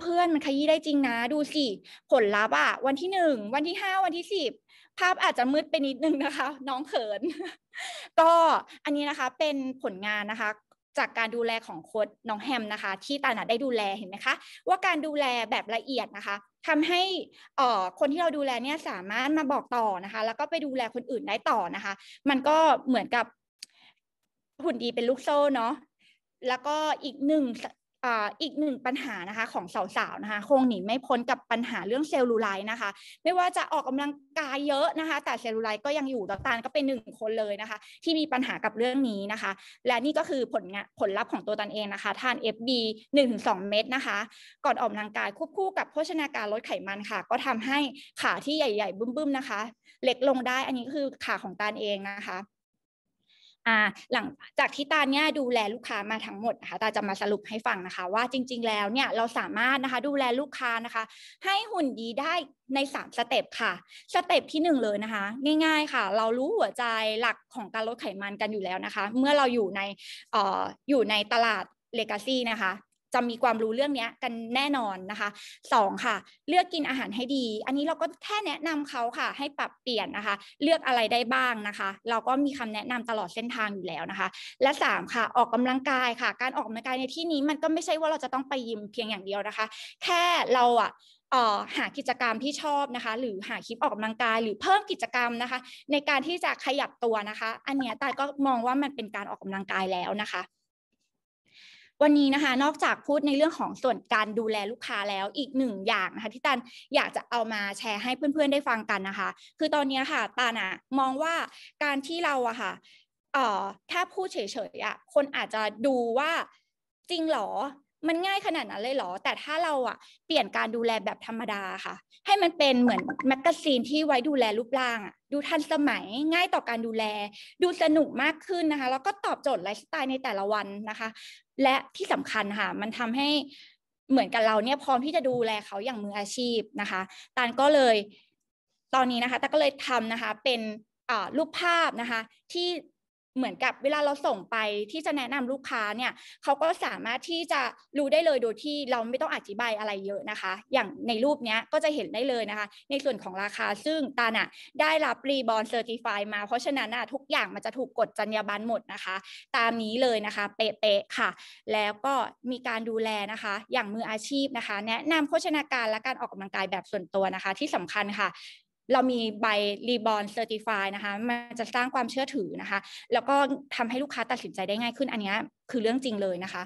เพื่อนๆมันขยี้ได้จริงนะดูสิผลลัพธ์อ่ะ วันที่หนึ่งวันที่ห้าวันที่สิบภาพอาจจะมืดไปนิดนึงนะคะ น้องเขิน ก็อันนี้นะคะเป็นผลงานนะคะ จากการดูแลของโค้ดน้องแฮมนะคะ ที่ตาหนาได้ดูแลเห็นไหมคะ ว่าการดูแลแบบละเอียดนะคะ ทำให้คนที่เราดูแลเนี่ยสามารถมาบอกต่อนะคะ แล้วก็ไปดูแลคนอื่นได้ต่อนะคะ มันก็เหมือนกับหุ่นดีเป็นลูกโซ่เนาะแล้วก็อีกหนึ่งอีกหนึ่งปัญหานะคะของสาวๆนะคะคงหนีไม่พ้นกับปัญหาเรื่องเซลลูไลท์นะคะ ไม่ว่าจะออกกำลังกายเยอะนะคะ แต่เซลลูไลท์ก็ยังอยู่ดอกตาลก็เป็นหนึ่งคนเลยนะคะ ที่มีปัญหากับเรื่องนี้นะคะ และนี่ก็คือผลงานผลลัพธ์ของตัวตันเองนะคะทาน FB 1-2 เม็ดนะคะ ก่อนออกกำลังกายควบคู่กับโภชนาการลดไขมันค่ะ ก็ทำให้ขาที่ใหญ่ๆบึ้มๆนะคะ เล็กลงได้อันนี้ก็คือขาของตานเองนะคะหลังจากที่ตาเนี่ยดูแลลูกค้ามาทั้งหมดนะคะตาจะมาสรุปให้ฟังนะคะ ว่าจริงๆแล้วเนี่ยเราสามารถนะคะดูแลลูกค้านะคะ ให้หุ่นดีได้ใน 3 สเต็ปค่ะ สเต็ปที่1เลยนะคะ ง่ายๆค่ะ เรารู้หัวใจหลักของการลดไขมันกันอยู่แล้วนะคะ เมื่อเราอยู่ในอออยู่ในตลาดเลกาซี่นะคะจะมีความรู้เรื่องนี้กันแน่นอนนะคะ2ค่ะเลือกกินอาหารให้ดี อันนี้เราก็แค่แนะนำเขาค่ะ ให้ปรับเปลี่ยนนะคะ เลือกอะไรได้บ้างนะคะ เราก็มีคำแนะนำตลอดเส้นทางอยู่แล้วนะคะ และ 3 ค่ะ ออกกำลังกายค่ะ การออกกำลังกายในที่นี้มันก็ไม่ใช่ว่าเราจะต้องไปยิมเพียงอย่างเดียวนะคะ แค่เราอ่ะหากิจกรรมที่ชอบนะคะ หรือหาคลิปออกกำลังกายหรือเพิ่มกิจกรรมนะคะ ในการที่จะขยับตัวนะคะ อันเนี้ยตายก็มองว่ามันเป็นการออกกำลังกายแล้วนะคะวันนี้นะคะนอกจากพูดในเรื่องของส่วนการดูแลลูกค้าแล้วอีกหนึ่งอย่างนะคะที่ตันอยากจะเอามาแชร์ให้เพื่อนๆได้ฟังกันนะคะ คือตอนนี้ค่ะตานะมองว่าการที่เราอะค่ะเอ่อถ้าพูดเฉยๆอะคนอาจจะดูว่าจริงหรอ มันง่ายขนาดนั้นเลยเหรอ แต่ถ้าเราอะเปลี่ยนการดูแลแบบธรรมดาค่ะ ให้มันเป็นเหมือนแมกกาซีนที่ไว้ดูแลรูปร่างอะดูทันสมัยง่ายต่อการดูแล ดูสนุกมากขึ้นนะคะแล้วก็ตอบโจทย์ไลฟ์สไตล์ในแต่ละวันนะคะและที่สำคัญค่ะ มันทำให้เหมือนกับเราเนี่ย พร้อมที่จะดูแลเขาอย่างมืออาชีพนะคะ ตานก็เลยตอนนี้นะคะตาก็เลยทำนะคะ เป็นรูปภาพนะคะที่เหมือนกับเวลาเราส่งไปที่จะแนะนำลูกค้าเนี่ยเขาก็สามารถที่จะรู้ได้เลยโดยที่เราไม่ต้องอธิบายอะไรเยอะนะคะ อย่างในรูปเนี้ยก็จะเห็นได้เลยนะคะ ในส่วนของราคาซึ่งตาน่ะได้รับรีบอลเซอร์ติฟายมาเพราะฉะนั้นทุกอย่างมันจะถูกกฎจรรยาบรรณหมดนะคะ ตามนี้เลยนะคะเป๊ะๆค่ะ แล้วก็มีการดูแลนะคะ อย่างมืออาชีพนะคะ แนะนำโภชนาการและการออกกำลังกายแบบส่วนตัวนะคะ ที่สำคัญค่ะเรามีใบรีบอนเซอร์ติฟายนะคะ มันจะสร้างความเชื่อถือนะคะ แล้วก็ทำให้ลูกค้าตัดสินใจได้ง่ายขึ้น อันนี้คือเรื่องจริงเลยนะคะ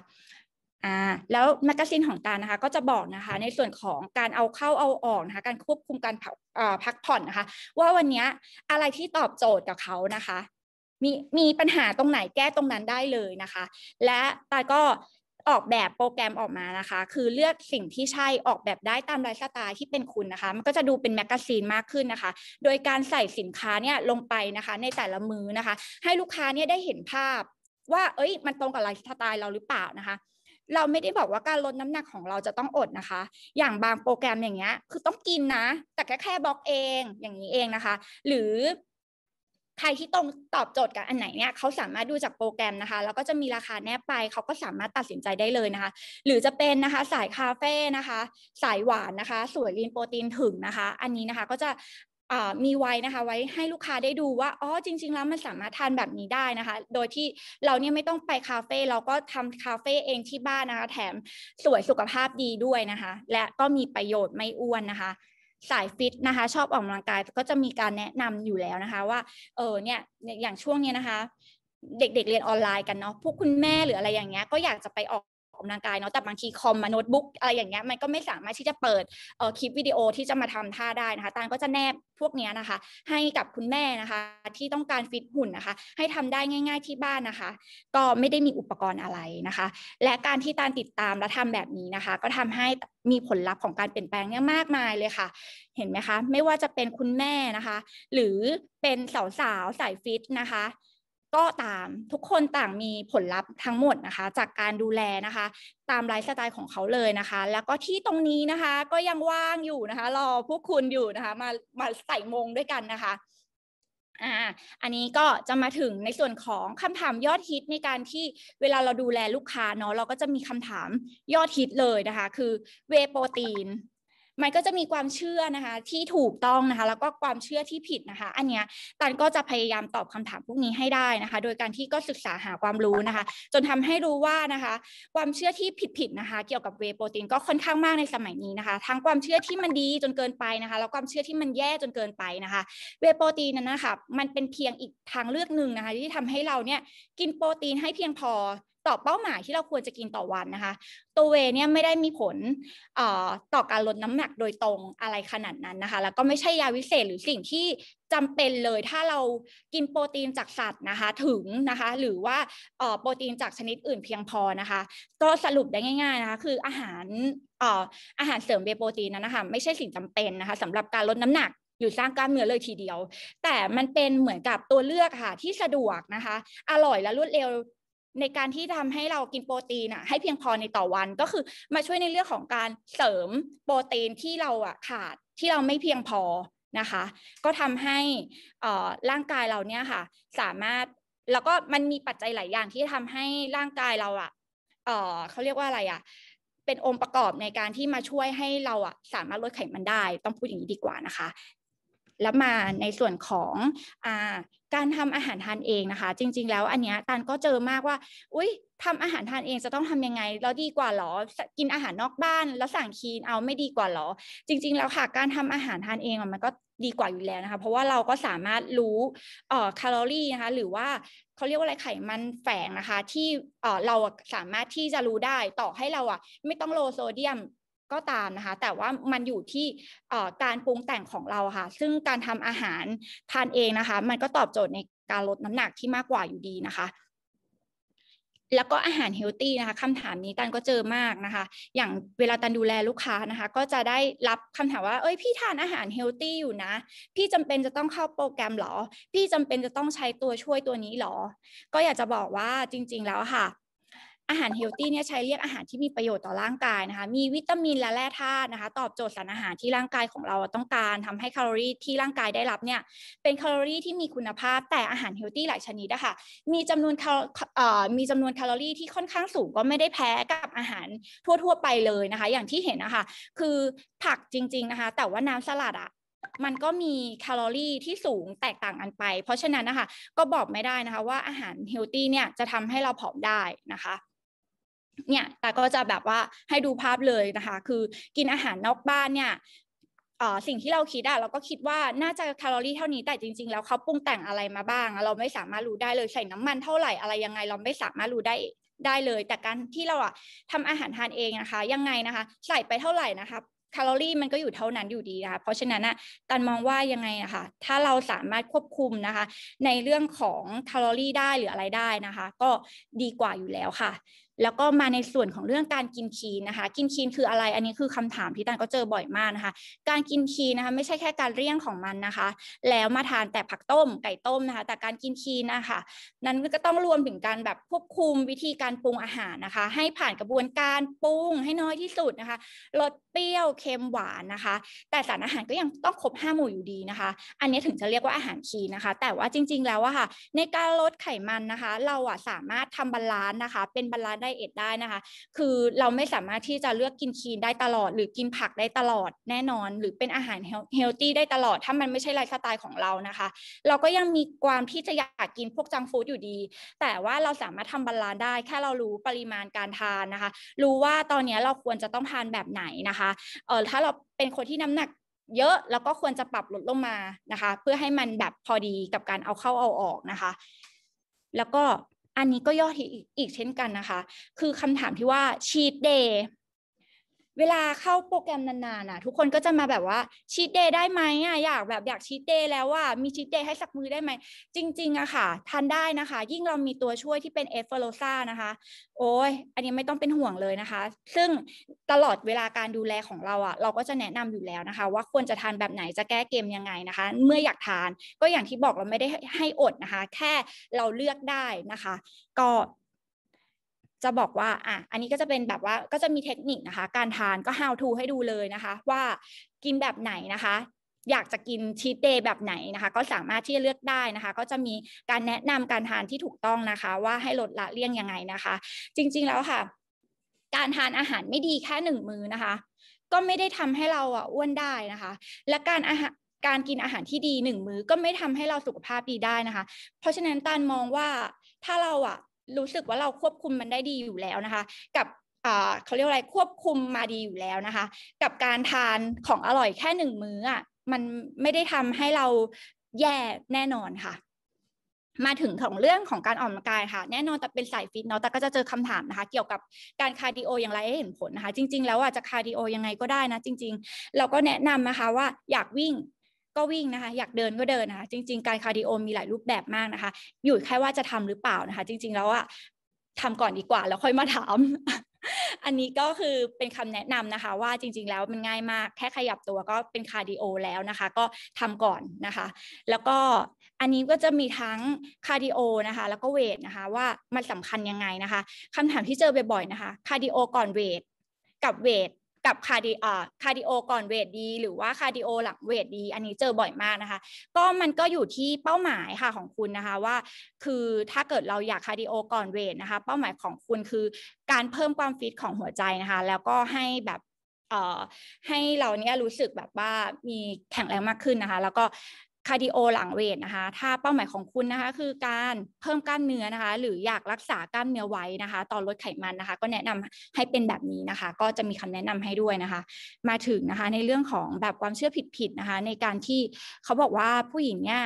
อ่า แล้วแมกกาซีนของตานะคะ ก็จะบอกนะคะ ในส่วนของการเอาเข้าเอาออกนะคะ การควบคุมการพักผ่อนนะคะ ว่าวันนี้อะไรที่ตอบโจทย์กับเขานะคะ มีมีปัญหาตรงไหนแก้ตรงนั้นได้เลยนะคะ และตาก็ออกแบบโปรแกรมออกมานะคะ คือเลือกสิ่งที่ใช่ออกแบบได้ตามไลฟ์สไตล์ที่เป็นคุณนะคะ มันก็จะดูเป็นแมกกาซีนมากขึ้นนะคะ โดยการใส่สินค้าเนี่ยลงไปนะคะ ในแต่ละมือนะคะ ให้ลูกค้าเนี่ยได้เห็นภาพ ว่า เอ้ย มันตรงกับไลฟ์สไตล์เราหรือเปล่านะคะ เราไม่ได้บอกว่าการลดน้ำหนักของเราจะต้องอดนะคะ อย่างบางโปรแกรมอย่างเงี้ย คือต้องกินนะ แต่แค่แค่บล็อกเองอย่างนี้เองนะคะ หรือใครที่ตรงตอบโจทย์กับอันไหนเนี่ยเขาสามารถดูจากโปรแกรมนะคะแล้วก็จะมีราคาแนบไปเขาก็สามารถตัดสินใจได้เลยนะคะ หรือจะเป็นนะคะสายคาเฟ่นะคะ สายหวานนะคะ สวยลีนโปรตีนถึงนะคะ อันนี้นะคะก็จะมีไว้นะคะ ไว้ให้ลูกค้าได้ดูว่าอ๋อจริง ๆ แล้วมันสามารถทานแบบนี้ได้นะคะ โดยที่เราเนี่ยไม่ต้องไปคาเฟ่เราก็ทำคาเฟ่เองที่บ้านนะคะ แถมสวยสุขภาพดีด้วยนะคะ และก็มีประโยชน์ไม่อ้วนนะคะสายฟิตนะคะชอบออกกำลังกายก็จะมีการแนะนำอยู่แล้วนะคะว่าเออเนี่ยอย่างช่วงเนี้ยนะคะ เด็กๆเเรียนออนไลน์กันเนาะพวกคุณแม่หรืออะไรอย่างเงี้ยก็อยากจะไปออกออกกำลังกายเนาะ แต่บางทีคอมมาโน้ตบุ๊กอะไรอย่างเงี้ย มันก็ไม่สามารถที่จะเปิดคลิปวิดีโอที่จะมาทำท่าได้นะคะ ตานก็จะแนบพวกนี้นะคะ ให้กับคุณแม่นะคะ ที่ต้องการฟิตหุ่นนะคะให้ทำได้ง่าย ๆที่บ้านนะคะ ก็ไม่ได้มีอุปกรณ์อะไรนะคะ และการที่ตานติดตามและทำแบบนี้นะคะ ก็ทำให้มีผลลัพธ์ของการเปลี่ยนแปลงเนี่ยมากมายเลยค่ะ เห็นไหมคะไม่ว่าจะเป็นคุณแม่นะคะหรือเป็นสาวๆสายฟิตนะคะก็ตามทุกคนต่างมีผลลัพธ์ทั้งหมดนะคะ จากการดูแลนะคะตามไลฟ์สไตล์ของเขาเลยนะคะแล้วก็ที่ตรงนี้นะคะ ก็ยังว่างอยู่นะคะรอพวกคุณอยู่นะคะ มามาใส่มงด้วยกันนะคะอ่าอันนี้ก็จะมาถึงในส่วนของคำถามยอดฮิตในการที่เวลาเราดูแลลูกค้าเนาะเราก็จะมีคำถามยอดฮิตเลยนะคะ คือเวโปรตีนมันก็จะมีความเชื่อนะคะที่ถูกต้องนะคะ แล้วก็ความเชื่อที่ผิดนะคะ อันเนี้ยตันก็จะพยายามตอบคำถามพวกนี้ให้ได้นะคะ โดยการที่ก็ศึกษาหาความรู้นะคะ จนทำให้รู้ว่านะคะ ความเชื่อที่ผิดๆนะคะ เกี่ยวกับเวโปรตีนก็ค่อนข้างมากในสมัยนี้นะคะทั้งความเชื่อที่มันดีจนเกินไปนะคะแล้วความเชื่อที่มันแย่จนเกินไปนะคะเวโปรตีนนั้นนะคะมันเป็นเพียงอีกทางเลือกหนึ่งนะคะ ที่ทำให้เราเนี่ยกินโปรตีนให้เพียงพอต่อเป้าหมายที่เราควรจะกินต่อวันนะคะ ตัวเวเนี่ยไม่ได้มีผลต่อการลดน้ำหนักโดยตรงอะไรขนาดนั้นนะคะแล้วก็ไม่ใช่ยาวิเศษหรือสิ่งที่จำเป็นเลยถ้าเรากินโปรตีนจากสัตว์นะคะถึงนะคะ หรือว่าโปรตีนจากชนิดอื่นเพียงพอนะคะก็สรุปได้ง่ายๆนะคะคืออาหารอาหารเสริมเบโปรตีนนั้นนะคะไม่ใช่สิ่งจำเป็นนะคะสำหรับการลดน้ำหนักอยู่สร้างกล้ามเนื้อเลยทีเดียว แต่มันเป็นเหมือนกับตัวเลือกค่ะที่สะดวกนะคะอร่อยและรวดเร็วในการที่ทำให้เรากินโปรตีนอ่ะให้เพียงพอในต่อวันก็คือมาช่วยในเรื่องของการเสริมโปรตีนที่เราอ่ะขาด ที่เราไม่เพียงพอนะคะ ก็ทำให้ร่างกายเราเนี่ยค่ะ สามารถแล้วก็มันมีปัจจัยหลายอย่างที่ทำให้ร่างกายเราอ่ะเขาเรียกว่าอะไรอ่ะเป็นองค์ประกอบในการที่มาช่วยให้เราอะสามารถลดไขมันได้ ต้องพูดอย่างนี้ดีกว่านะคะแล้วมาในส่วนของอการทำอาหารทานเองนะคะ จริง ๆ แล้วอันเนี้ยตานก็เจอมากว่าอุ้ยทำอาหารทานเองจะต้องทำยังไงแล้วดีกว่าหรอ กินอาหารนอกบ้านแล้วสั่งคีนเอาไม่ดีกว่าหรอ จริงๆแล้วค่ะการทำอาหารทานเองมันก็ดีกว่าอยู่แล้วนะคะเพราะว่าเราก็สามารถรู้แคลอรี่นะคะหรือว่าเขาเรียกว่าอะไรไขมันแฝงนะคะ ที่เราสามารถที่จะรู้ได้ต่อให้เราอ่ะไม่ต้องโลโซเดียมก็ตามนะคะแต่ว่ามันอยู่ที่การปรุงแต่งของเราค่ะ ซึ่งการทำอาหารทานเองนะคะ มันก็ตอบโจทย์ในการลดน้ำหนักที่มากกว่าอยู่ดีนะคะ แล้วก็อาหารเฮลตี้นะคะคำถามนี้ตันก็เจอมากนะคะ อย่างเวลาตันดูแลลูกค้านะคะ ก็จะได้รับคำถามว่าเอ้ยพี่ทานอาหารเฮลตี้อยู่นะพี่จำเป็นจะต้องเข้าโปรแกรมหรอ พี่จำเป็นจะต้องใช้ตัวช่วยตัวนี้หรอ ก็อยากจะบอกว่าจริง ๆแล้วค่ะอาหารเฮลตี้เนี่ยใช้เรียกอาหารที่มีประโยชน์ต่อร่างกายนะคะ มีวิตามินและแร่ธาตุนะคะ ตอบโจทย์สารอาหารที่ร่างกายของเราต้องการทำให้แคลอรี่ที่ร่างกายได้รับเนี่ย เป็นแคลอรี่ที่มีคุณภาพ แต่อาหารเฮลตี้หลายชนิดนะคะมีจำนวนมีจำนวนแคลอรี่ที่ค่อนข้างสูง ก็ไม่ได้แพ้กับอาหารทั่ว ๆ ไปเลยนะคะ อย่างที่เห็นนะคะคือผักจริง ๆ นะคะ แต่ว่าน้ำสลัดอะมันก็มีแคลอรี่ที่สูงแตกต่างกันไป เพราะฉะนั้นนะคะ ก็บอกไม่ได้นะคะ ว่าอาหารเฮลตี้เนี่ยจะทำให้เราผอมได้นะคะเนี่ยแต่ก็จะแบบว่าให้ดูภาพเลยนะคะ คือกินอาหารนอกบ้านเนี่ยสิ่งที่เราคิดอะเราก็คิดว่าน่าจะแคลอรี่เท่านี้แต่จริงๆ แล้วเขาปรุงแต่งอะไรมาบ้างเราไม่สามารถรู้ได้เลยใส่น้ำมันเท่าไหร่อะไรยังไงเราไม่สามารถรู้ได้ได้เลย แต่การที่เราอะทำอาหารทานเองนะคะ ยังไงนะคะ ใส่ไปเท่าไหร่นะคะแคลอรี่มันก็อยู่เท่านั้นอยู่ดีนะคะเพราะฉะนั้นอะตันมองว่ายังไงนะคะถ้าเราสามารถควบคุมนะคะในเรื่องของแคลอรี่ได้หรืออะไรได้นะคะ ก็ดีกว่าอยู่แล้วค่ะแล้วก็มาในส่วนของเรื่องการกินคีนนะคะ กินคีนคืออะไรอันนี้คือคำถามที่ตันก็เจอบ่อยมากนะคะการกินคีนนะคะไม่ใช่แค่การเลี่ยงของมันนะคะ แล้วมาทานแต่ผักต้มไก่ต้มนะคะ แต่การกินคีนนะคะนั้นก็ต้องรวมถึงการแบบควบคุมวิธีการปรุงอาหารนะคะ ให้ผ่านกระบวนการปรุงให้น้อยที่สุดนะคะลดเปรี้ยวเค็มหวานนะคะ แต่สารอาหารก็ยังต้องครบห้าหมู่อยู่ดีนะคะ อันนี้ถึงจะเรียกว่าอาหารคีนนะคะ แต่ว่าจริงๆแล้วอะค่ะในการลดไขมันนะคะ เราอะสามารถทำบาลานซ์นะคะ เป็นบาลานซ์ไดเอทได้นะคะ คือเราไม่สามารถที่จะเลือกกินคีนได้ตลอด หรือกินผักได้ตลอดแน่นอน หรือเป็นอาหารเฮลตี้ได้ตลอด ถ้ามันไม่ใช่ไลฟ์สไตล์ของเรานะคะ เราก็ยังมีความที่จะอยากกินพวกจังฟู้ดอยู่ดี แต่ว่าเราสามารถทำบาลานได้แค่เรารู้ปริมาณการทานนะคะ รู้ว่าตอนนี้เราควรจะต้องทานแบบไหนนะคะเออถ้าเราเป็นคนที่น้ำหนักเยอะแล้วก็ควรจะปรับลดลงมานะคะ เพื่อให้มันแบบพอดีกับการเอาเข้าเอาออกนะคะ แล้วก็อันนี้ก็ยอดอีกเช่นกันนะคะ คือคำถามที่ว่า cheat day เวลาเข้าโปรแกรมนานๆอ่ะทุกคนก็จะมาแบบว่าชีตเดย์ได้ไหมอ่ะอยากแบบอยากชีตเดย์แล้วว่ามีชีตเดย์ให้สักมือได้ไหมจริงๆอะค่ะทานได้นะคะ ยิ่งเรามีตัวช่วยที่เป็นเอฟเฟอร์โรซ่านะคะ โอ้ยอันนี้ไม่ต้องเป็นห่วงเลยนะคะ ซึ่งตลอดเวลาการดูแลของเราอะเราก็จะแนะนำอยู่แล้วนะคะ ว่าควรจะทานแบบไหนจะแก้เกมยังไงนะคะ เมื่ออยากทานก็อย่างที่บอกเราไม่ได้ให้อดนะคะ แค่เราเลือกได้นะคะ ก็จะบอกว่าอ่ะอันนี้ก็จะเป็นแบบว่าก็จะมีเทคนิคนะคะ การทานก็ how to ให้ดูเลยนะคะ ว่ากินแบบไหนนะคะอยากจะกินชีสเดย์แบบไหนนะคะก็สามารถที่จะเลือกได้นะคะ ก็จะมีการแนะนำการทานที่ถูกต้องนะคะ ว่าให้ลดละเลี่ยงยังไงนะคะ จริงๆแล้วค่ะ การทานอาหารไม่ดีแค่หนึ่งมื้อนะคะ ก็ไม่ได้ทำให้เราออ้วนได้นะคะ และการอาหารการกินอาหารที่ดีหนึ่งมื้อก็ไม่ทำให้เราสุขภาพดีได้นะคะ เพราะฉะนั้นตานมองว่าถ้าเราอ่ะรู้สึกว่าเราควบคุมมันได้ดีอยู่แล้วนะคะ กับ เขาเรียกอะไรควบคุมมาดีอยู่แล้วนะคะ กับการทานของอร่อยแค่หนึ่งมื้ออ่ะมันไม่ได้ทำให้เราแย่แน่นอนค่ะ มาถึงของเรื่องของการออกกำลังกายค่ะ แน่นอนแต่เป็นสายฟิตเนาะแต่ก็จะเจอคำถามนะคะ เกี่ยวกับการคาร์ดิโอ อย่างไรให้เห็นผลนะคะ จริง ๆแล้วอาจจะคาร์ดิโอ ยังไงก็ได้นะ จริงๆ เราก็แนะนำนะคะว่า อยากวิ่งก็วิ่งนะคะอยากเดินก็เดินนะคะจริง ๆการคาร์ดิโอมีหลายรูปแบบมากนะคะอยู่แค่ว่าจะทำหรือเปล่านะคะจริงๆแล้วอะทำก่อนดีกว่าแล้วค่อยมาถาม อันนี้ก็คือเป็นคำแนะนำนะคะว่าจริงๆแล้วมันง่ายมากแค่ขยับตัวก็เป็นคาร์ดิโอแล้วนะคะ ก็ทำก่อนนะคะ แล้วก็อันนี้ก็จะมีทั้งคาร์ดิโอนะคะแล้วก็เวทนะคะว่ามันสำคัญยังไงนะคะ คำถามที่เจอบ่อยๆนะคะคาร์ดิโอก่อนเวทกับเวทกับคาร์ดิโอคาร์ดิโอก่อนเวทดี หรือว่าคาร์ดิโอหลังเวทดีอันนี้เจอบ่อยมากนะคะ ก็มันก็อยู่ที่เป้าหมายค่ะของคุณนะคะว่าคือถ้าเกิดเราอยากคาร์ดิโอก่อนเวทนะคะ เป้าหมายของคุณคือการเพิ่มความฟิตของหัวใจนะคะ แล้วก็ให้แบบให้เราเนี้ยรู้สึกแบบว่ามีแข็งแรงมากขึ้นนะคะ แล้วก็คาร์ดิโอหลังเวทนะคะ ถ้าเป้าหมายของคุณนะคะคือการเพิ่มกล้ามเนื้อนะคะหรืออยากรักษากล้ามเนื้อไว้นะคะตอนลดไขมันนะคะ ก็แนะนำให้เป็นแบบนี้นะคะ ก็จะมีคำแนะนำให้ด้วยนะคะ มาถึงนะคะในเรื่องของแบบความเชื่อผิดๆนะคะ ในการที่เขาบอกว่าผู้หญิงเนี่ย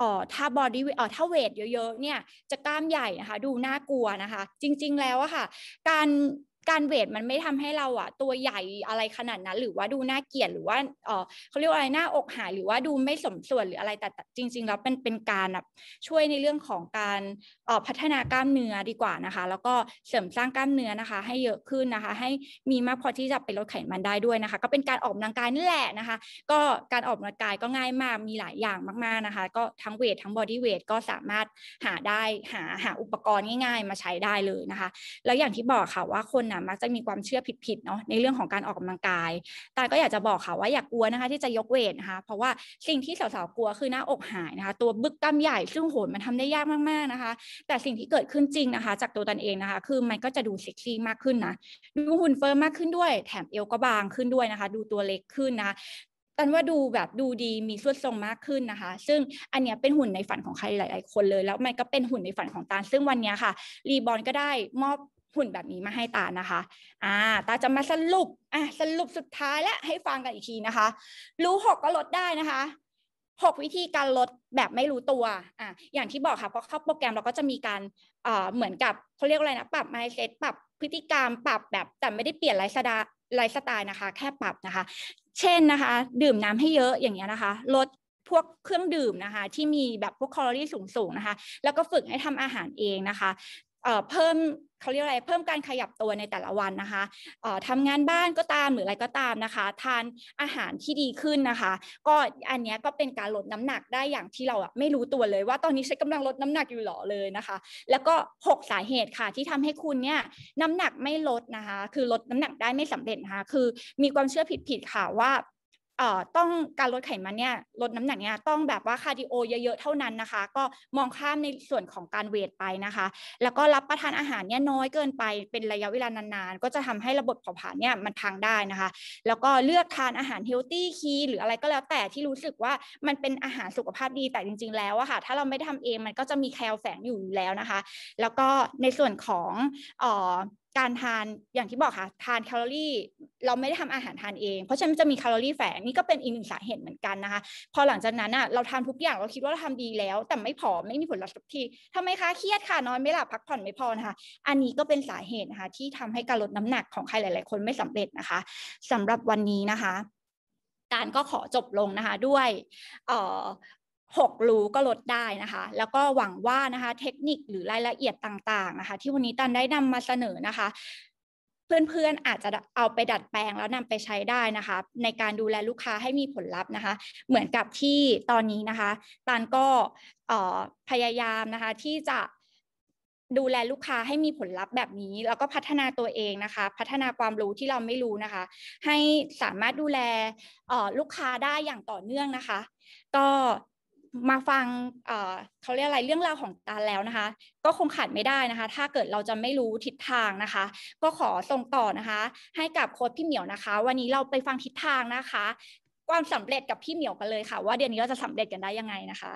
อ๋อถ้าบอดี้เอ๋อถ้าเวทเยอะๆเนี่ยจะกล้ามใหญ่นะคะดูน่ากลัวนะคะ จริงๆแล้วอะค่ะการการเวทมันไม่ทำให้เราอะตัวใหญ่อะไรขนาดนั้น หรือว่าดูน่าเกลียดหรือว่าเออเขาเรียกว่าอะไรหน้าอกหายหรือว่าดูไม่สมส่วนหรืออะไรแต่จริง ๆ แล้วเป็นเป็นการแบบช่วยในเรื่องของการออพัฒนากล้ามเนื้อดีกว่านะคะ แล้วก็เสริมสร้างกล้ามเนื้อนะคะ ให้เยอะขึ้นนะคะ ให้มีมากพอที่จะไปลดไขมันได้ด้วยนะคะ ก็เป็นการออกกำลังกายนี่แหละนะคะ ก็การออกกำลังกายก็ง่ายมากมีหลายอย่างมาก ๆนะคะก็ทั้งเวททั้งบอดี้เวทก็สามารถหาได้หาหาอุปกรณ์ง่ายๆ มาใช้ได้เลยนะคะ แล้วอย่างที่บอกค่ะว่าคนนะน่มักจะมีความเชื่อผิดๆเนาะในเรื่องของการออกกำลังกาย ตาก็อยากจะบอกค่ะว่าอย่ากกลัวนะคะ ที่จะยกเวทนะคะ เพราะว่าสิ่งที่สาวๆกลัวคือหน้าอกหายนะคะ ตัวบึกกล้ามใหญ่ ซึ่งโหนมันทำได้ยากมากๆนะคะ แต่สิ่งที่เกิดขึ้นจริงนะคะ จากตัวตันเองนะคะ คือมันก็จะดูเซ็กซี่มากขึ้นนะดูหุ่นเฟิร์มมากขึ้นด้วย แถมเอวก็บางขึ้นด้วยนะคะ ดูตัวเล็กขึ้นนะตันว่าดูแบบดูดีมีสวดทรงมากขึ้นนะคะ ซึ่งอันเนี้ยเป็นหุ่นในฝันของใครหลายๆคนเลยแล้วมันก็เป็นหุ่นในฝันของตาลซึ่งวันนี้ค่ะรีบอนก็ได้มอบหุ่นแบบนี้มาให้ตานะคะอ่าตาจะมาสรุปอ่ะสรุปสุดท้ายและให้ฟังกันอีกทีนะคะ รู้หกก็ลดได้นะคะหกวิธีการลดแบบไม่รู้ตัวอ่ะอย่างที่บอกค่ะ เพราะเข้าโปรแกรมเราก็จะมีการเอ่อเหมือนกับเขาเรียกอะไรนะ ปรับ mindset ปรับพฤติกรรม ปรับแบบแต่ไม่ได้เปลี่ยนไลฟ์สไตล์ไลฟ์สไตล์นะคะ แค่ปรับนะคะ เช่นนะคะ ดื่มน้ำให้เยอะอย่างเงี้ยนะคะ ลดพวกเครื่องดื่มนะคะที่มีแบบพวกแคลอรี่สูงๆนะคะ แล้วก็ฝึกให้ทำอาหารเองนะคะเพิ่มเขาเรียกอะไรเพิ่มการขยับตัวในแต่ละวันนะคะทำงานบ้านก็ตามหรืออะไรก็ตามนะคะ ทานอาหารที่ดีขึ้นนะคะ ก็อันนี้ก็เป็นการลดน้ำหนักได้อย่างที่เราไม่รู้ตัวเลย ว่าตอนนี้ฉันกำลังลดน้ำหนักอยู่หรอเลยนะคะ แล้วก็ 6 สาเหตุค่ะที่ทำให้คุณเนี่ยน้ำหนักไม่ลดนะคะ คือลดน้ำหนักได้ไม่สำเร็จนะคะคือมีความเชื่อผิดๆค่ะว่าต้องการลดไขมันเนี่ยลดน้ำหนักเนี่ยต้องแบบว่าคาร์ดิโอเยอะๆเท่านั้นนะคะ ก็มองข้ามในส่วนของการเวทไปนะคะ แล้วก็รับประทานอาหารเนี่ยน้อยเกินไปเป็นระยะเวลานานๆ ก็จะทำให้ระบบเผาผลาญเนี่ยมันพังได้นะคะ แล้วก็เลือกทานอาหารเฮลตี้คีหรืออะไรก็แล้วแต่ที่รู้สึกว่ามันเป็นอาหารสุขภาพดีแต่จริง ๆ แล้วอะค่ะถ้าเราไม่ได้ทำเองมันก็จะมีแคลแฝงอยู่แล้วนะคะ แล้วก็ในส่วนของออการทานอย่างที่บอกค่ะทานแคลอรี่ เราไม่ได้ทำอาหารทานเองเพราะฉะนั้นจะมีแคลอรี่แฝงนี่ก็เป็นอีกหนึ่งสาเหตุเหมือนกันนะคะ พอหลังจากนั้นอ่ะเราทำทุกอย่างเราคิดว่าเราทำดีแล้ว แต่ไม่พอไม่มีผลลัพธ์ัทีทำไมคะเครียดค่ะนอนไม่หลับพักผ่อนไม่พอนะคะอันนี้ก็เป็นสาเหตุนะคะ ที่ทำให้การลดน้ำหนักของใครหลาย ๆ คนไม่สำเร็จนะคะ สำหรับวันนี้นะคะ การก็ขอจบลงนะคะด้วย6 รูก็ลดได้นะคะ แล้วก็หวังว่านะคะเทคนิคหรือรายละเอียดต่างๆนะคะที่วันนี้ตันได้นำมาเสนอนะคะ เพื่อนๆอาจจะเอาไปดัดแปลงแล้วนำไปใช้ได้นะคะในการดูแลลูกค้าให้มีผลลัพธ์นะคะ เหมือนกับที่ตอนนี้นะคะตันก็พยายามนะคะ ที่จะดูแลลูกค้าให้มีผลลัพธ์แบบนี้ แล้วก็พัฒนาตัวเองนะคะ พัฒนาความรู้ที่เราไม่รู้นะคะ ให้สามารถดูแลลูกค้าได้อย่างต่อเนื่องนะคะ ก็มาฟังเขาเรียกอะไรเรื่องราวของตาแล้วนะคะ ก็คงขาดไม่ได้นะคะ ถ้าเกิดเราจะไม่รู้ทิศทางนะคะ ก็ขอส่งต่อนะคะ ให้กับโค้ดพี่เหมียวนะคะ วันนี้เราไปฟังทิศทางนะคะ ความสำเร็จกับพี่เหมียวกันเลยค่ะ ว่าเดือนนี้เราจะสำเร็จกันได้ยังไงนะคะ